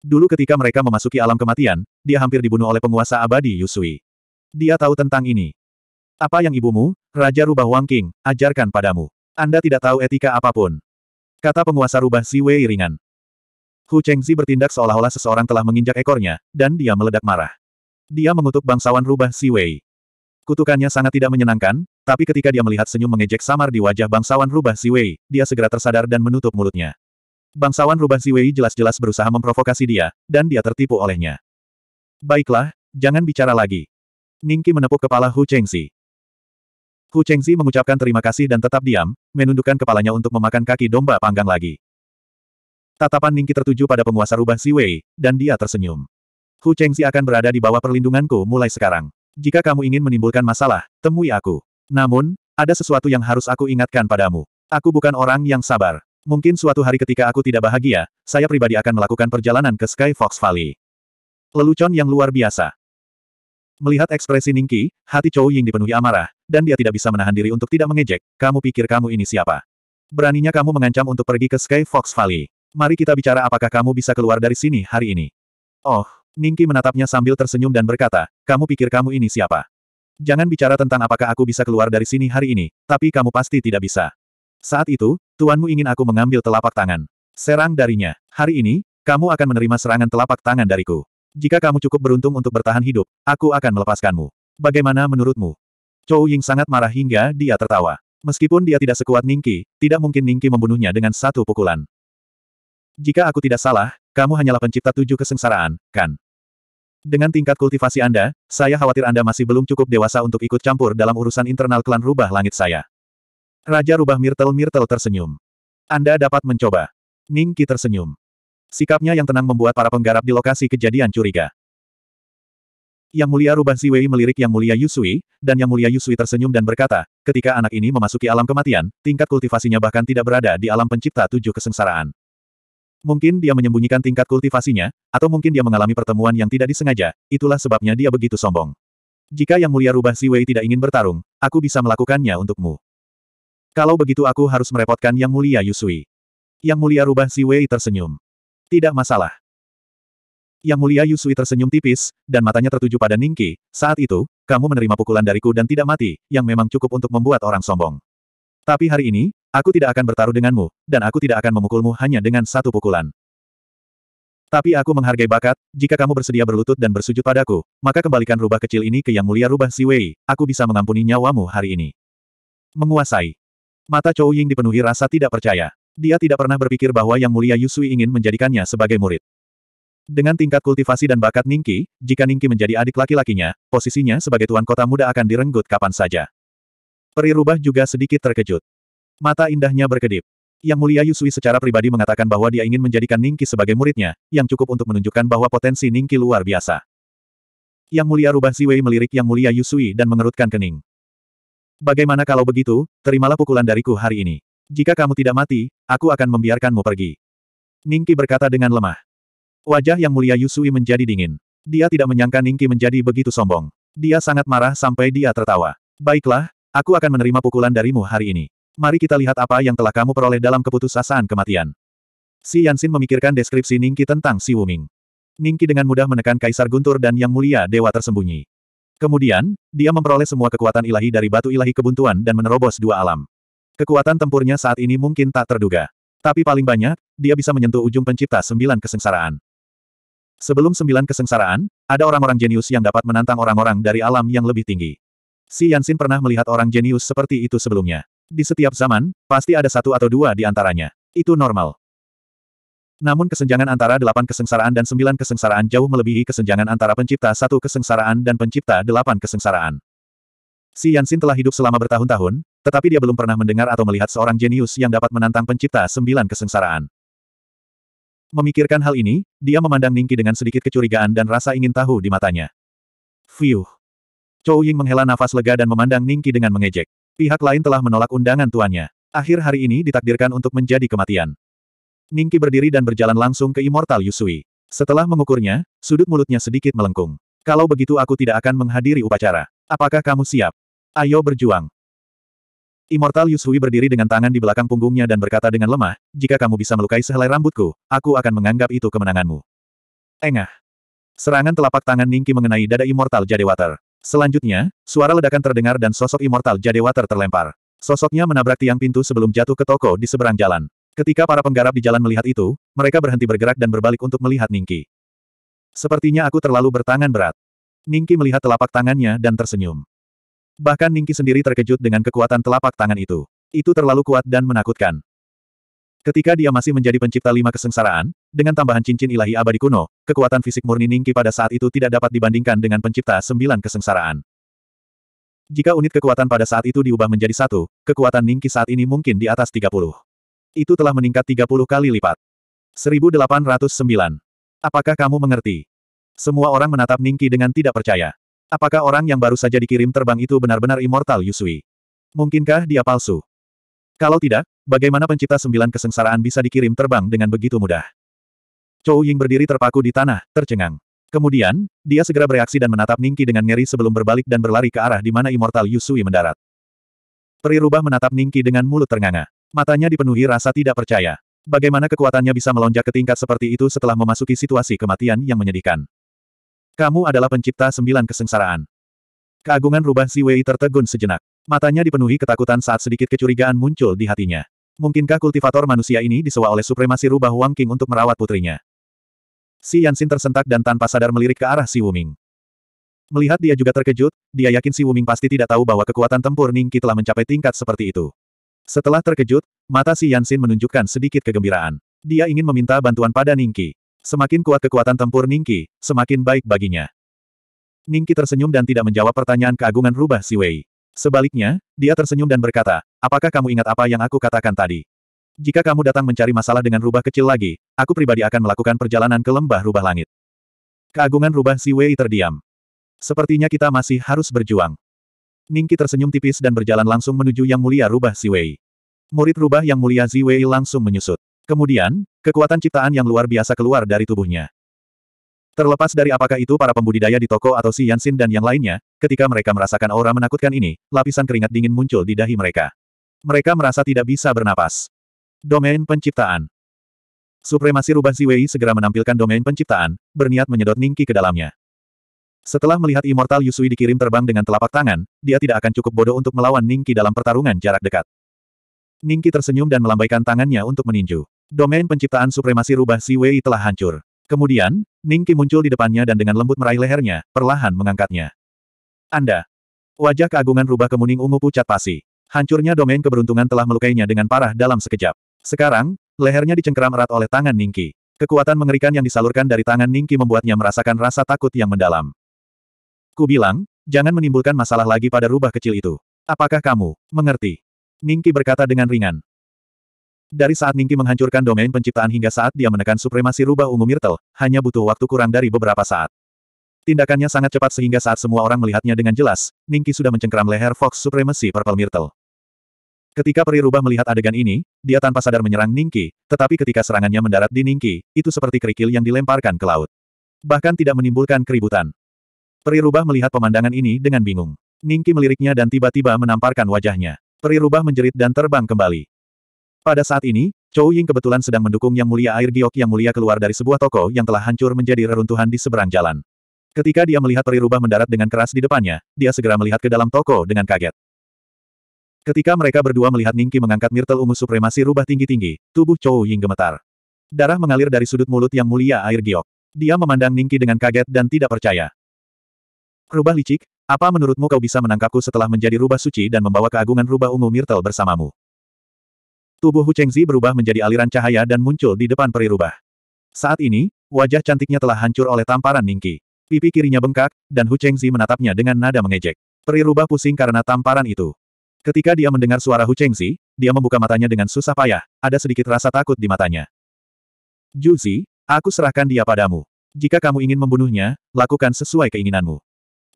Dulu ketika mereka memasuki alam kematian, dia hampir dibunuh oleh penguasa abadi Yusui. Dia tahu tentang ini. Apa yang ibumu, Raja Rubah Wang King, ajarkan padamu? Anda tidak tahu etika apapun. Kata penguasa rubah Si Wei ringan. Hu Chengzi bertindak seolah-olah seseorang telah menginjak ekornya, dan dia meledak marah. Dia mengutuk bangsawan rubah Si Wei. Kutukannya sangat tidak menyenangkan, tapi ketika dia melihat senyum mengejek samar di wajah bangsawan rubah Si Wei, dia segera tersadar dan menutup mulutnya. Bangsawan rubah Si Wei jelas-jelas berusaha memprovokasi dia, dan dia tertipu olehnya. Baiklah, jangan bicara lagi. Ningki menepuk kepala Hu Chengzi. Hu Chengzi mengucapkan terima kasih dan tetap diam, menundukkan kepalanya untuk memakan kaki domba panggang lagi. Tatapan Ningki tertuju pada penguasa rubah Si Wei, dan dia tersenyum. Hu Chengzi akan berada di bawah perlindunganku mulai sekarang. Jika kamu ingin menimbulkan masalah, temui aku. Namun, ada sesuatu yang harus aku ingatkan padamu. Aku bukan orang yang sabar. Mungkin suatu hari ketika aku tidak bahagia, saya pribadi akan melakukan perjalanan ke Sky Fox Valley. Lelucon yang luar biasa. Melihat ekspresi Ningki, hati Chou Ying dipenuhi amarah, dan dia tidak bisa menahan diri untuk tidak mengejek, kamu pikir kamu ini siapa? Beraninya kamu mengancam untuk pergi ke Sky Fox Valley. Mari kita bicara apakah kamu bisa keluar dari sini hari ini. Oh, Ningki menatapnya sambil tersenyum dan berkata, kamu pikir kamu ini siapa? Jangan bicara tentang apakah aku bisa keluar dari sini hari ini, tapi kamu pasti tidak bisa. Saat itu, tuanmu ingin aku mengambil telapak tangan. Serang darinya. Hari ini, kamu akan menerima serangan telapak tangan dariku. Jika kamu cukup beruntung untuk bertahan hidup, aku akan melepaskanmu. Bagaimana menurutmu? Chou Ying sangat marah hingga dia tertawa. Meskipun dia tidak sekuat Ningki, tidak mungkin Ningki membunuhnya dengan satu pukulan. Jika aku tidak salah, kamu hanyalah pencipta tujuh kesengsaraan, kan? Dengan tingkat kultivasi Anda, saya khawatir Anda masih belum cukup dewasa untuk ikut campur dalam urusan internal klan rubah langit saya. Raja rubah Mirtel Mirtel tersenyum. Anda dapat mencoba. Ningki tersenyum. Sikapnya yang tenang membuat para penggarap di lokasi kejadian curiga. Yang Mulia Rubah Siwei melirik Yang Mulia Yusui, dan Yang Mulia Yusui tersenyum dan berkata, ketika anak ini memasuki alam kematian, tingkat kultivasinya bahkan tidak berada di alam pencipta tujuh kesengsaraan. Mungkin dia menyembunyikan tingkat kultivasinya, atau mungkin dia mengalami pertemuan yang tidak disengaja, itulah sebabnya dia begitu sombong. Jika Yang Mulia Rubah Siwei tidak ingin bertarung, aku bisa melakukannya untukmu. Kalau begitu aku harus merepotkan Yang Mulia Yusui. Yang Mulia Rubah Siwei tersenyum. Tidak masalah. Yang mulia Yusui tersenyum tipis, dan matanya tertuju pada Ningki. Saat itu, kamu menerima pukulan dariku dan tidak mati, yang memang cukup untuk membuat orang sombong. Tapi hari ini, aku tidak akan bertaruh denganmu, dan aku tidak akan memukulmu hanya dengan satu pukulan. Tapi aku menghargai bakat, jika kamu bersedia berlutut dan bersujud padaku, maka kembalikan rubah kecil ini ke yang mulia rubah Siwei, aku bisa mengampuni nyawamu hari ini. Menguasai. Mata Chou Ying dipenuhi rasa tidak percaya. Dia tidak pernah berpikir bahwa Yang Mulia Yusui ingin menjadikannya sebagai murid. Dengan tingkat kultivasi dan bakat Ningki, jika Ningki menjadi adik laki-lakinya, posisinya sebagai tuan kota muda akan direnggut kapan saja. Peri rubah juga sedikit terkejut. Mata indahnya berkedip. Yang Mulia Yusui secara pribadi mengatakan bahwa dia ingin menjadikan Ningki sebagai muridnya, yang cukup untuk menunjukkan bahwa potensi Ningki luar biasa. Yang Mulia Rubah Siwei melirik Yang Mulia Yusui dan mengerutkan kening. Bagaimana kalau begitu, terimalah pukulan dariku hari ini. Jika kamu tidak mati, aku akan membiarkanmu pergi. Ningki berkata dengan lemah. Wajah yang mulia Yusui menjadi dingin. Dia tidak menyangka Ningki menjadi begitu sombong. Dia sangat marah sampai dia tertawa. Baiklah, aku akan menerima pukulan darimu hari ini. Mari kita lihat apa yang telah kamu peroleh dalam keputusasaan kematian. Si Yansin memikirkan deskripsi Ningki tentang Si Wuming. Ningki dengan mudah menekan Kaisar Guntur dan Yang Mulia Dewa Tersembunyi. Kemudian, dia memperoleh semua kekuatan ilahi dari batu ilahi kebuntuan dan menerobos dua alam. Kekuatan tempurnya saat ini mungkin tak terduga. Tapi paling banyak, dia bisa menyentuh ujung pencipta sembilan kesengsaraan. Sebelum sembilan kesengsaraan, ada orang-orang jenius yang dapat menantang orang-orang dari alam yang lebih tinggi. Si Yansin pernah melihat orang jenius seperti itu sebelumnya. Di setiap zaman, pasti ada satu atau dua di antaranya. Itu normal. Namun kesenjangan antara delapan kesengsaraan dan sembilan kesengsaraan jauh melebihi kesenjangan antara pencipta satu kesengsaraan dan pencipta delapan kesengsaraan. Si Yansin telah hidup selama bertahun-tahun, tetapi dia belum pernah mendengar atau melihat seorang jenius yang dapat menantang pencipta sembilan kesengsaraan. Memikirkan hal ini, dia memandang Ningki dengan sedikit kecurigaan dan rasa ingin tahu di matanya. Fiuh. Chou Ying menghela nafas lega dan memandang Ningki dengan mengejek. Pihak lain telah menolak undangan tuannya. Akhir hari ini ditakdirkan untuk menjadi kematian. Ningki berdiri dan berjalan langsung ke Immortal Yusui. Setelah mengukurnya, sudut mulutnya sedikit melengkung. Kalau begitu aku tidak akan menghadiri upacara. Apakah kamu siap? Ayo berjuang. Immortal Yusui berdiri dengan tangan di belakang punggungnya dan berkata dengan lemah, jika kamu bisa melukai sehelai rambutku, aku akan menganggap itu kemenanganmu. Engah. Serangan telapak tangan Ningki mengenai dada Immortal Jadewater. Selanjutnya, suara ledakan terdengar dan sosok Immortal Jadewater terlempar. Sosoknya menabrak tiang pintu sebelum jatuh ke toko di seberang jalan. Ketika para penggarap di jalan melihat itu, mereka berhenti bergerak dan berbalik untuk melihat Ningki. Sepertinya aku terlalu bertangan berat. Ningki melihat telapak tangannya dan tersenyum. Bahkan Ningki sendiri terkejut dengan kekuatan telapak tangan itu. Itu terlalu kuat dan menakutkan. Ketika dia masih menjadi pencipta lima kesengsaraan, dengan tambahan cincin ilahi abadi kuno, kekuatan fisik murni Ningki pada saat itu tidak dapat dibandingkan dengan pencipta sembilan kesengsaraan. Jika unit kekuatan pada saat itu diubah menjadi satu, kekuatan Ningki saat ini mungkin di atas 30. Itu telah meningkat 30 kali lipat. 1809. Apakah kamu mengerti? Semua orang menatap Ningki dengan tidak percaya. Apakah orang yang baru saja dikirim terbang itu benar-benar immortal Yusui? Mungkinkah dia palsu? Kalau tidak, bagaimana pencipta sembilan kesengsaraan bisa dikirim terbang dengan begitu mudah? Chou Ying berdiri terpaku di tanah, tercengang. Kemudian, dia segera bereaksi dan menatap Ningki dengan ngeri sebelum berbalik dan berlari ke arah di mana immortal Yusui mendarat. Peri rubah menatap Ningki dengan mulut ternganga. Matanya dipenuhi rasa tidak percaya. Bagaimana kekuatannya bisa melonjak ke tingkat seperti itu setelah memasuki situasi kematian yang menyedihkan? Kamu adalah pencipta sembilan kesengsaraan. Keagungan rubah Si Wei tertegun sejenak. Matanya dipenuhi ketakutan saat sedikit kecurigaan muncul di hatinya. Mungkinkah kultivator manusia ini disewa oleh supremasi rubah Wang King untuk merawat putrinya? Si Yansin tersentak dan tanpa sadar melirik ke arah Si Wuming. Melihat dia juga terkejut, dia yakin Si Wuming pasti tidak tahu bahwa kekuatan tempur Ningqi telah mencapai tingkat seperti itu. Setelah terkejut, mata Si Yansin menunjukkan sedikit kegembiraan. Dia ingin meminta bantuan pada Ningqi. Semakin kuat kekuatan tempur Ningki, semakin baik baginya. Ningki tersenyum dan tidak menjawab pertanyaan keagungan rubah Si Wei. Sebaliknya, dia tersenyum dan berkata, apakah kamu ingat apa yang aku katakan tadi? Jika kamu datang mencari masalah dengan rubah kecil lagi, aku pribadi akan melakukan perjalanan ke lembah rubah langit. Keagungan rubah Si Wei terdiam. Sepertinya kita masih harus berjuang. Ningki tersenyum tipis dan berjalan langsung menuju Yang Mulia Rubah Si Wei. Murid rubah Yang Mulia Wei langsung menyusut. Kemudian, Kekuatan ciptaan yang luar biasa keluar dari tubuhnya. Terlepas dari apakah itu para pembudidaya di toko atau si Yansin dan yang lainnya, ketika mereka merasakan aura menakutkan ini, lapisan keringat dingin muncul di dahi mereka. Mereka merasa tidak bisa bernapas. Domain Penciptaan Supremasi rubah Ziwei segera menampilkan domain penciptaan, berniat menyedot Ningki ke dalamnya. Setelah melihat Immortal Yusui dikirim terbang dengan telapak tangan, dia tidak akan cukup bodoh untuk melawan Ningki dalam pertarungan jarak dekat. Ningki tersenyum dan melambaikan tangannya untuk meninju. Domain penciptaan supremasi rubah Si Wei telah hancur. Kemudian, Ning muncul di depannya dan dengan lembut meraih lehernya, perlahan mengangkatnya. Anda. Wajah keagungan rubah kemuning ungu pucat pasi. Hancurnya domain keberuntungan telah melukainya dengan parah dalam sekejap. Sekarang, lehernya dicengkeram erat oleh tangan Ning Kekuatan mengerikan yang disalurkan dari tangan Ning membuatnya merasakan rasa takut yang mendalam. Ku bilang, jangan menimbulkan masalah lagi pada rubah kecil itu. Apakah kamu mengerti? Ning berkata dengan ringan. Dari saat Ningki menghancurkan domain penciptaan hingga saat dia menekan supremasi rubah ungu Myrtle, hanya butuh waktu kurang dari beberapa saat. Tindakannya sangat cepat sehingga saat semua orang melihatnya dengan jelas, Ningki sudah mencengkram leher Fox Supremacy Purple Myrtle. Ketika peri rubah melihat adegan ini, dia tanpa sadar menyerang Ningki, tetapi ketika serangannya mendarat di Ningki, itu seperti kerikil yang dilemparkan ke laut. Bahkan tidak menimbulkan keributan. Peri rubah melihat pemandangan ini dengan bingung. Ningki meliriknya dan tiba-tiba menamparkan wajahnya. Peri rubah menjerit dan terbang kembali. Pada saat ini, Chou Ying kebetulan sedang mendukung Yang Mulia Air Giok Yang Mulia keluar dari sebuah toko yang telah hancur menjadi reruntuhan di seberang jalan. Ketika dia melihat peri rubah mendarat dengan keras di depannya, dia segera melihat ke dalam toko dengan kaget. Ketika mereka berdua melihat Ningki mengangkat mirtel ungu supremasi rubah tinggi-tinggi, tubuh Chou Ying gemetar. Darah mengalir dari sudut mulut Yang Mulia Air Giok. Dia memandang Ningki dengan kaget dan tidak percaya. Rubah licik, apa menurutmu kau bisa menangkapku setelah menjadi rubah suci dan membawa keagungan rubah ungu mirtel bersamamu? Tubuh Hu Chengzi berubah menjadi aliran cahaya dan muncul di depan perirubah. Saat ini, wajah cantiknya telah hancur oleh tamparan Ningki. Pipi kirinya bengkak, dan Hu Chengzi menatapnya dengan nada mengejek. Perirubah pusing karena tamparan itu. Ketika dia mendengar suara Hu Chengzi, dia membuka matanya dengan susah payah, ada sedikit rasa takut di matanya. Juzi, aku serahkan dia padamu. Jika kamu ingin membunuhnya, lakukan sesuai keinginanmu.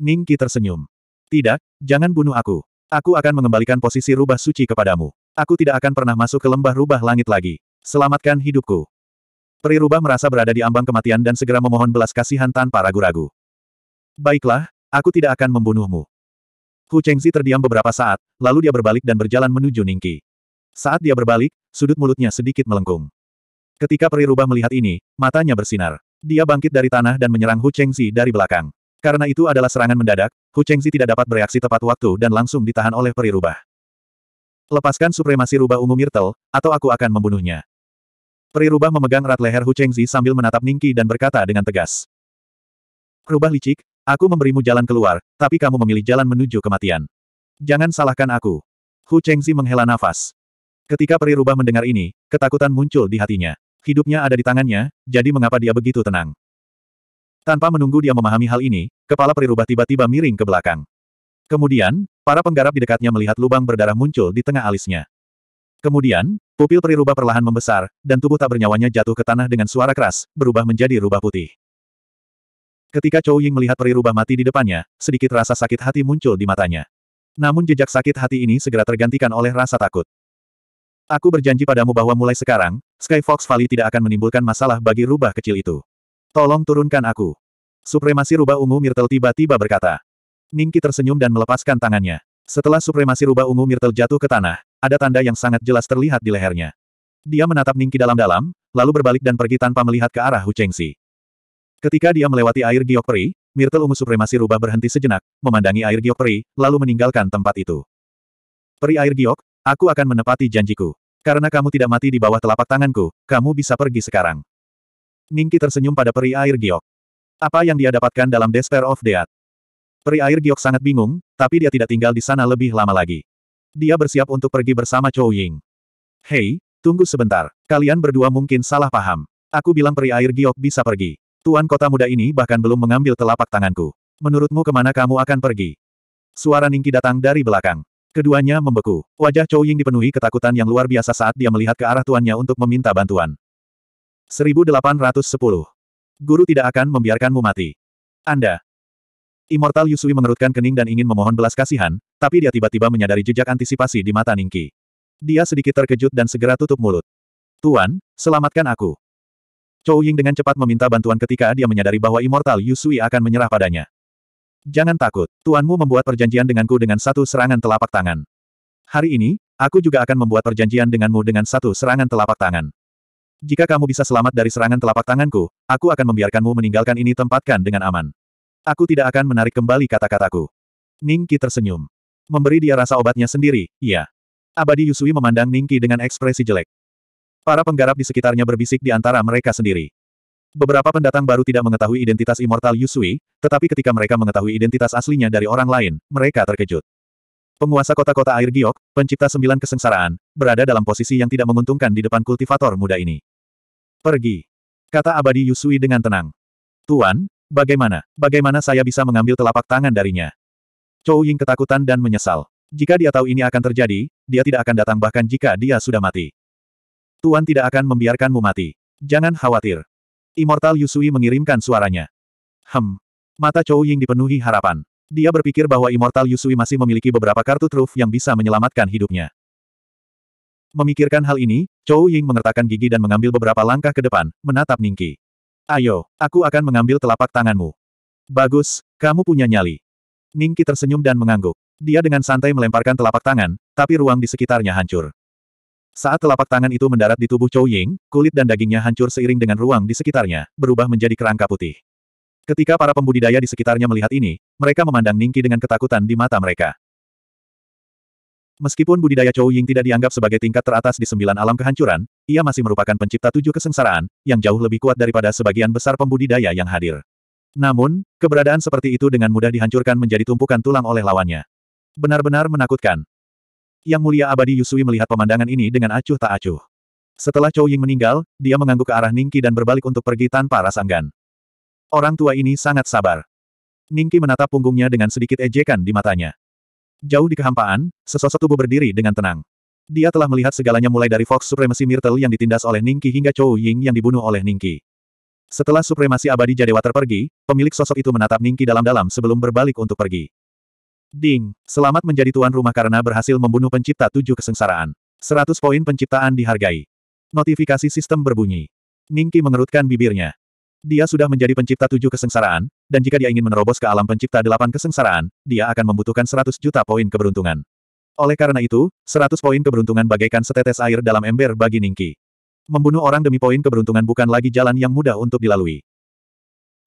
Ningki tersenyum. Tidak, jangan bunuh aku. Aku akan mengembalikan posisi rubah suci kepadamu. Aku tidak akan pernah masuk ke lembah rubah langit lagi. Selamatkan hidupku. Peri rubah merasa berada di ambang kematian dan segera memohon belas kasihan tanpa ragu-ragu. Baiklah, aku tidak akan membunuhmu. Hu Chengzi terdiam beberapa saat, lalu dia berbalik dan berjalan menuju Ningki. Saat dia berbalik, sudut mulutnya sedikit melengkung. Ketika peri rubah melihat ini, matanya bersinar. Dia bangkit dari tanah dan menyerang Hu Chengzi dari belakang. Karena itu adalah serangan mendadak, Hu Chengzi tidak dapat bereaksi tepat waktu dan langsung ditahan oleh peri rubah. Lepaskan supremasi rubah ungu Myrtle, atau aku akan membunuhnya. Peri rubah memegang rat leher Hu Chengzi sambil menatap Ningki dan berkata dengan tegas. Rubah licik, aku memberimu jalan keluar, tapi kamu memilih jalan menuju kematian. Jangan salahkan aku. Hu Chengzi menghela nafas. Ketika peri rubah mendengar ini, ketakutan muncul di hatinya. Hidupnya ada di tangannya, jadi mengapa dia begitu tenang? Tanpa menunggu dia memahami hal ini, kepala perirubah tiba-tiba miring ke belakang. Kemudian, para penggarap di dekatnya melihat lubang berdarah muncul di tengah alisnya. Kemudian, pupil perirubah perlahan membesar, dan tubuh tak bernyawanya jatuh ke tanah dengan suara keras, berubah menjadi rubah putih. Ketika Chou Ying melihat perirubah mati di depannya, sedikit rasa sakit hati muncul di matanya. Namun jejak sakit hati ini segera tergantikan oleh rasa takut. Aku berjanji padamu bahwa mulai sekarang, Sky Fox Valley tidak akan menimbulkan masalah bagi rubah kecil itu. Tolong turunkan aku. Supremasi rubah ungu Myrtle tiba-tiba berkata. Ningki tersenyum dan melepaskan tangannya. Setelah supremasi rubah ungu Myrtle jatuh ke tanah, ada tanda yang sangat jelas terlihat di lehernya. Dia menatap Ningki dalam-dalam, lalu berbalik dan pergi tanpa melihat ke arah Hu Chengxi. Ketika dia melewati air giok peri, Myrtle ungu supremasi rubah berhenti sejenak, memandangi air giok peri, lalu meninggalkan tempat itu. Peri air giok, aku akan menepati janjiku. Karena kamu tidak mati di bawah telapak tanganku, kamu bisa pergi sekarang. Ningki tersenyum pada peri air giok. Apa yang dia dapatkan dalam Despair of Death? Peri air giok sangat bingung, tapi dia tidak tinggal di sana lebih lama lagi. Dia bersiap untuk pergi bersama Chou Ying. Hei, tunggu sebentar. Kalian berdua mungkin salah paham. Aku bilang peri air giok bisa pergi. Tuan kota muda ini bahkan belum mengambil telapak tanganku. Menurutmu kemana kamu akan pergi? Suara Ningki datang dari belakang. Keduanya membeku. Wajah Chou Ying dipenuhi ketakutan yang luar biasa saat dia melihat ke arah tuannya untuk meminta bantuan. 1810. Guru tidak akan membiarkanmu mati. Anda. Immortal Yusui mengerutkan kening dan ingin memohon belas kasihan, tapi dia tiba-tiba menyadari jejak antisipasi di mata Ningki. Dia sedikit terkejut dan segera tutup mulut. Tuan, selamatkan aku. Chou Ying dengan cepat meminta bantuan ketika dia menyadari bahwa Immortal Yusui akan menyerah padanya. Jangan takut, tuanmu membuat perjanjian denganku dengan satu serangan telapak tangan. Hari ini, aku juga akan membuat perjanjian denganmu dengan satu serangan telapak tangan. Jika kamu bisa selamat dari serangan telapak tanganku, aku akan membiarkanmu meninggalkan ini tempatkan dengan aman. Aku tidak akan menarik kembali kata-kataku. Ningki tersenyum. Memberi dia rasa obatnya sendiri, iya. Abadi Yusui memandang Ningki dengan ekspresi jelek. Para penggarap di sekitarnya berbisik di antara mereka sendiri. Beberapa pendatang baru tidak mengetahui identitas Immortal Yusui, tetapi ketika mereka mengetahui identitas aslinya dari orang lain, mereka terkejut. Penguasa kota-kota air giok, pencipta sembilan kesengsaraan, berada dalam posisi yang tidak menguntungkan di depan kultivator muda ini. Pergi. Kata abadi Yusui dengan tenang. Tuan, bagaimana, bagaimana saya bisa mengambil telapak tangan darinya? Chou Ying ketakutan dan menyesal. Jika dia tahu ini akan terjadi, dia tidak akan datang bahkan jika dia sudah mati. Tuan tidak akan membiarkanmu mati. Jangan khawatir. Immortal Yusui mengirimkan suaranya. Hem. Mata Chou Ying dipenuhi harapan. Dia berpikir bahwa Immortal Yusui masih memiliki beberapa kartu truf yang bisa menyelamatkan hidupnya. Memikirkan hal ini, Chou Ying mengertakkan gigi dan mengambil beberapa langkah ke depan, menatap Ningki. Ayo, aku akan mengambil telapak tanganmu. Bagus, kamu punya nyali. Ningki tersenyum dan mengangguk. Dia dengan santai melemparkan telapak tangan, tapi ruang di sekitarnya hancur. Saat telapak tangan itu mendarat di tubuh Chou Ying, kulit dan dagingnya hancur seiring dengan ruang di sekitarnya, berubah menjadi kerangka putih. Ketika para pembudidaya di sekitarnya melihat ini, mereka memandang Ningki dengan ketakutan di mata mereka. Meskipun budidaya Chou Ying tidak dianggap sebagai tingkat teratas di sembilan alam kehancuran, ia masih merupakan pencipta tujuh kesengsaraan, yang jauh lebih kuat daripada sebagian besar pembudidaya yang hadir. Namun, keberadaan seperti itu dengan mudah dihancurkan menjadi tumpukan tulang oleh lawannya. Benar-benar menakutkan. Yang Mulia Abadi Yusui melihat pemandangan ini dengan acuh tak acuh. Setelah Chou Ying meninggal, dia mengangguk ke arah Ningki dan berbalik untuk pergi tanpa rasa enggan. Orang tua ini sangat sabar. Ningki menatap punggungnya dengan sedikit ejekan di matanya. Jauh di kehampaan, sesosok tubuh berdiri dengan tenang. Dia telah melihat segalanya mulai dari Fox Supremacy Myrtle yang ditindas oleh Ningki hingga Chou Ying yang dibunuh oleh Ningki. Setelah supremasi abadi Jadewa terpergi, pemilik sosok itu menatap Ningki dalam-dalam sebelum berbalik untuk pergi. Ding, selamat menjadi tuan rumah karena berhasil membunuh pencipta tujuh kesengsaraan. Seratus poin penciptaan dihargai. Notifikasi sistem berbunyi. Ningki mengerutkan bibirnya. Dia sudah menjadi pencipta tujuh kesengsaraan, dan jika dia ingin menerobos ke alam pencipta delapan kesengsaraan, dia akan membutuhkan seratus juta poin keberuntungan. Oleh karena itu, seratus poin keberuntungan bagaikan setetes air dalam ember bagi Ningki. Membunuh orang demi poin keberuntungan bukan lagi jalan yang mudah untuk dilalui.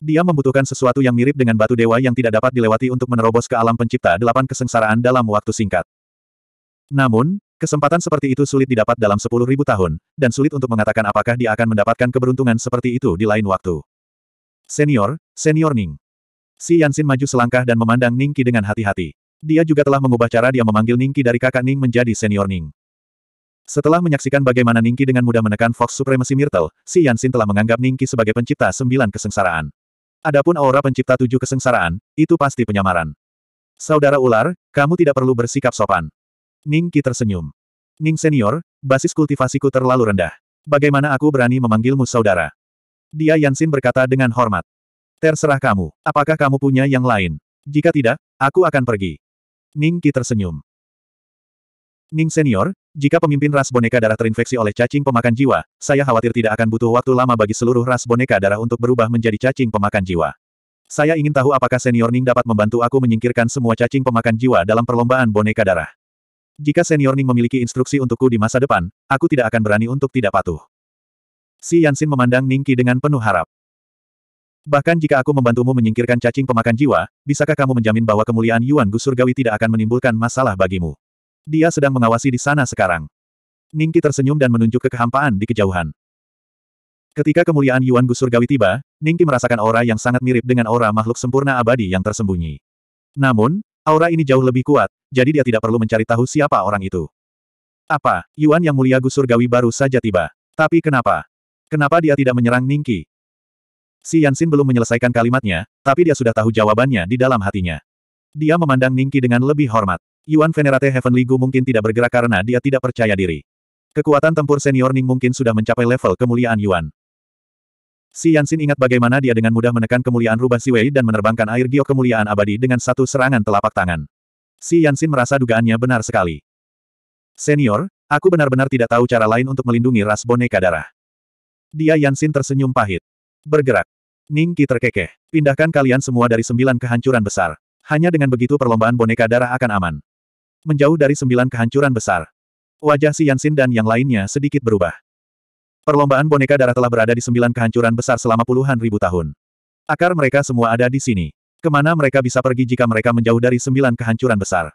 Dia membutuhkan sesuatu yang mirip dengan batu dewa yang tidak dapat dilewati untuk menerobos ke alam pencipta delapan kesengsaraan dalam waktu singkat. Namun, Kesempatan seperti itu sulit didapat dalam sepuluh ribu tahun, dan sulit untuk mengatakan apakah dia akan mendapatkan keberuntungan seperti itu di lain waktu. Senior, Senior Ning. Si Yansin maju selangkah dan memandang Ningki dengan hati-hati. Dia juga telah mengubah cara dia memanggil Ningki dari kakak Ning menjadi Senior Ning. Setelah menyaksikan bagaimana Ningki dengan mudah menekan Fox Supremacy Myrtle, si Yansin telah menganggap Ningki sebagai pencipta sembilan kesengsaraan. Adapun aura pencipta tujuh kesengsaraan, itu pasti penyamaran. Saudara ular, kamu tidak perlu bersikap sopan. Ning Qi tersenyum. Ning senior, basis kultivasiku terlalu rendah. Bagaimana aku berani memanggilmu saudara? Dia Yansin berkata dengan hormat. Terserah kamu, apakah kamu punya yang lain? Jika tidak, aku akan pergi. Ning Qi tersenyum. Ning senior, jika pemimpin ras boneka darah terinfeksi oleh cacing pemakan jiwa, saya khawatir tidak akan butuh waktu lama bagi seluruh ras boneka darah untuk berubah menjadi cacing pemakan jiwa. Saya ingin tahu apakah senior Ning dapat membantu aku menyingkirkan semua cacing pemakan jiwa dalam perlombaan boneka darah. Jika senior Ning memiliki instruksi untukku di masa depan, aku tidak akan berani untuk tidak patuh. Si Yansin memandang Ningki dengan penuh harap. Bahkan jika aku membantumu menyingkirkan cacing pemakan jiwa, bisakah kamu menjamin bahwa kemuliaan Yuan Gu Surgawi tidak akan menimbulkan masalah bagimu? Dia sedang mengawasi di sana sekarang. Ningki tersenyum dan menunjuk ke kehampaan di kejauhan. Ketika kemuliaan Yuan Gu Surgawi tiba, Ningki merasakan aura yang sangat mirip dengan aura makhluk sempurna abadi yang tersembunyi. Namun, aura ini jauh lebih kuat, jadi dia tidak perlu mencari tahu siapa orang itu. Apa, Yuan yang mulia Gusur Gawi baru saja tiba. Tapi kenapa? Kenapa dia tidak menyerang Ningki? Si Yansin belum menyelesaikan kalimatnya, tapi dia sudah tahu jawabannya di dalam hatinya. Dia memandang Ningki dengan lebih hormat. Yuan Venerate Heavenly Gu mungkin tidak bergerak karena dia tidak percaya diri. Kekuatan tempur senior Ning mungkin sudah mencapai level kemuliaan Yuan. Si Yansin ingat bagaimana dia dengan mudah menekan kemuliaan rubah Siwei dan menerbangkan air giok kemuliaan abadi dengan satu serangan telapak tangan. Si Yansin merasa dugaannya benar sekali. Senior, aku benar-benar tidak tahu cara lain untuk melindungi ras boneka darah. Dia Yansin tersenyum pahit. Bergerak. Ningki terkekeh. Pindahkan kalian semua dari sembilan kehancuran besar. Hanya dengan begitu perlombaan boneka darah akan aman. Menjauh dari sembilan kehancuran besar. Wajah si Yansin dan yang lainnya sedikit berubah. Perlombaan boneka darah telah berada di sembilan kehancuran besar selama puluhan ribu tahun. Akar mereka semua ada di sini. Kemana mereka bisa pergi jika mereka menjauh dari sembilan kehancuran besar?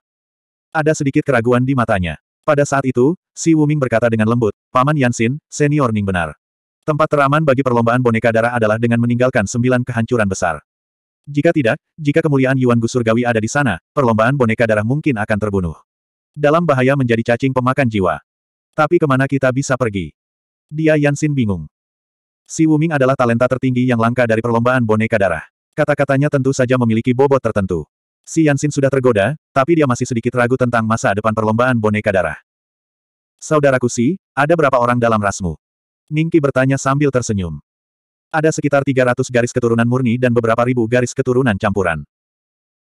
Ada sedikit keraguan di matanya. Pada saat itu, Si Wuming berkata dengan lembut, Paman Yansin, senior Ning benar. Tempat teraman bagi perlombaan boneka darah adalah dengan meninggalkan sembilan kehancuran besar. Jika tidak, jika kemuliaan Yuan Gu Surgawi ada di sana, perlombaan boneka darah mungkin akan terbunuh. Dalam bahaya menjadi cacing pemakan jiwa. Tapi kemana kita bisa pergi? Dia Yansin bingung. Si Wuming adalah talenta tertinggi yang langka dari perlombaan boneka darah. Kata-katanya tentu saja memiliki bobot tertentu. Si Yansin sudah tergoda, tapi dia masih sedikit ragu tentang masa depan perlombaan boneka darah. Saudaraku Si, ada berapa orang dalam rasmu? Ningki bertanya sambil tersenyum. Ada sekitar 300 garis keturunan murni dan beberapa ribu garis keturunan campuran.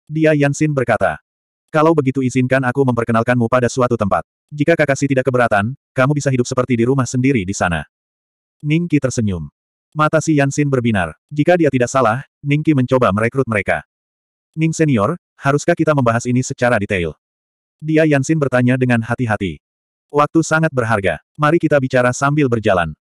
Dia Yansin berkata, kalau begitu izinkan aku memperkenalkanmu pada suatu tempat. Jika Kakashi tidak keberatan, kamu bisa hidup seperti di rumah sendiri di sana. Ningki tersenyum. Mata si Yansin berbinar. Jika dia tidak salah, Ningki mencoba merekrut mereka. Ning senior, haruskah kita membahas ini secara detail? Dia Yansin bertanya dengan hati-hati. Waktu sangat berharga. Mari kita bicara sambil berjalan.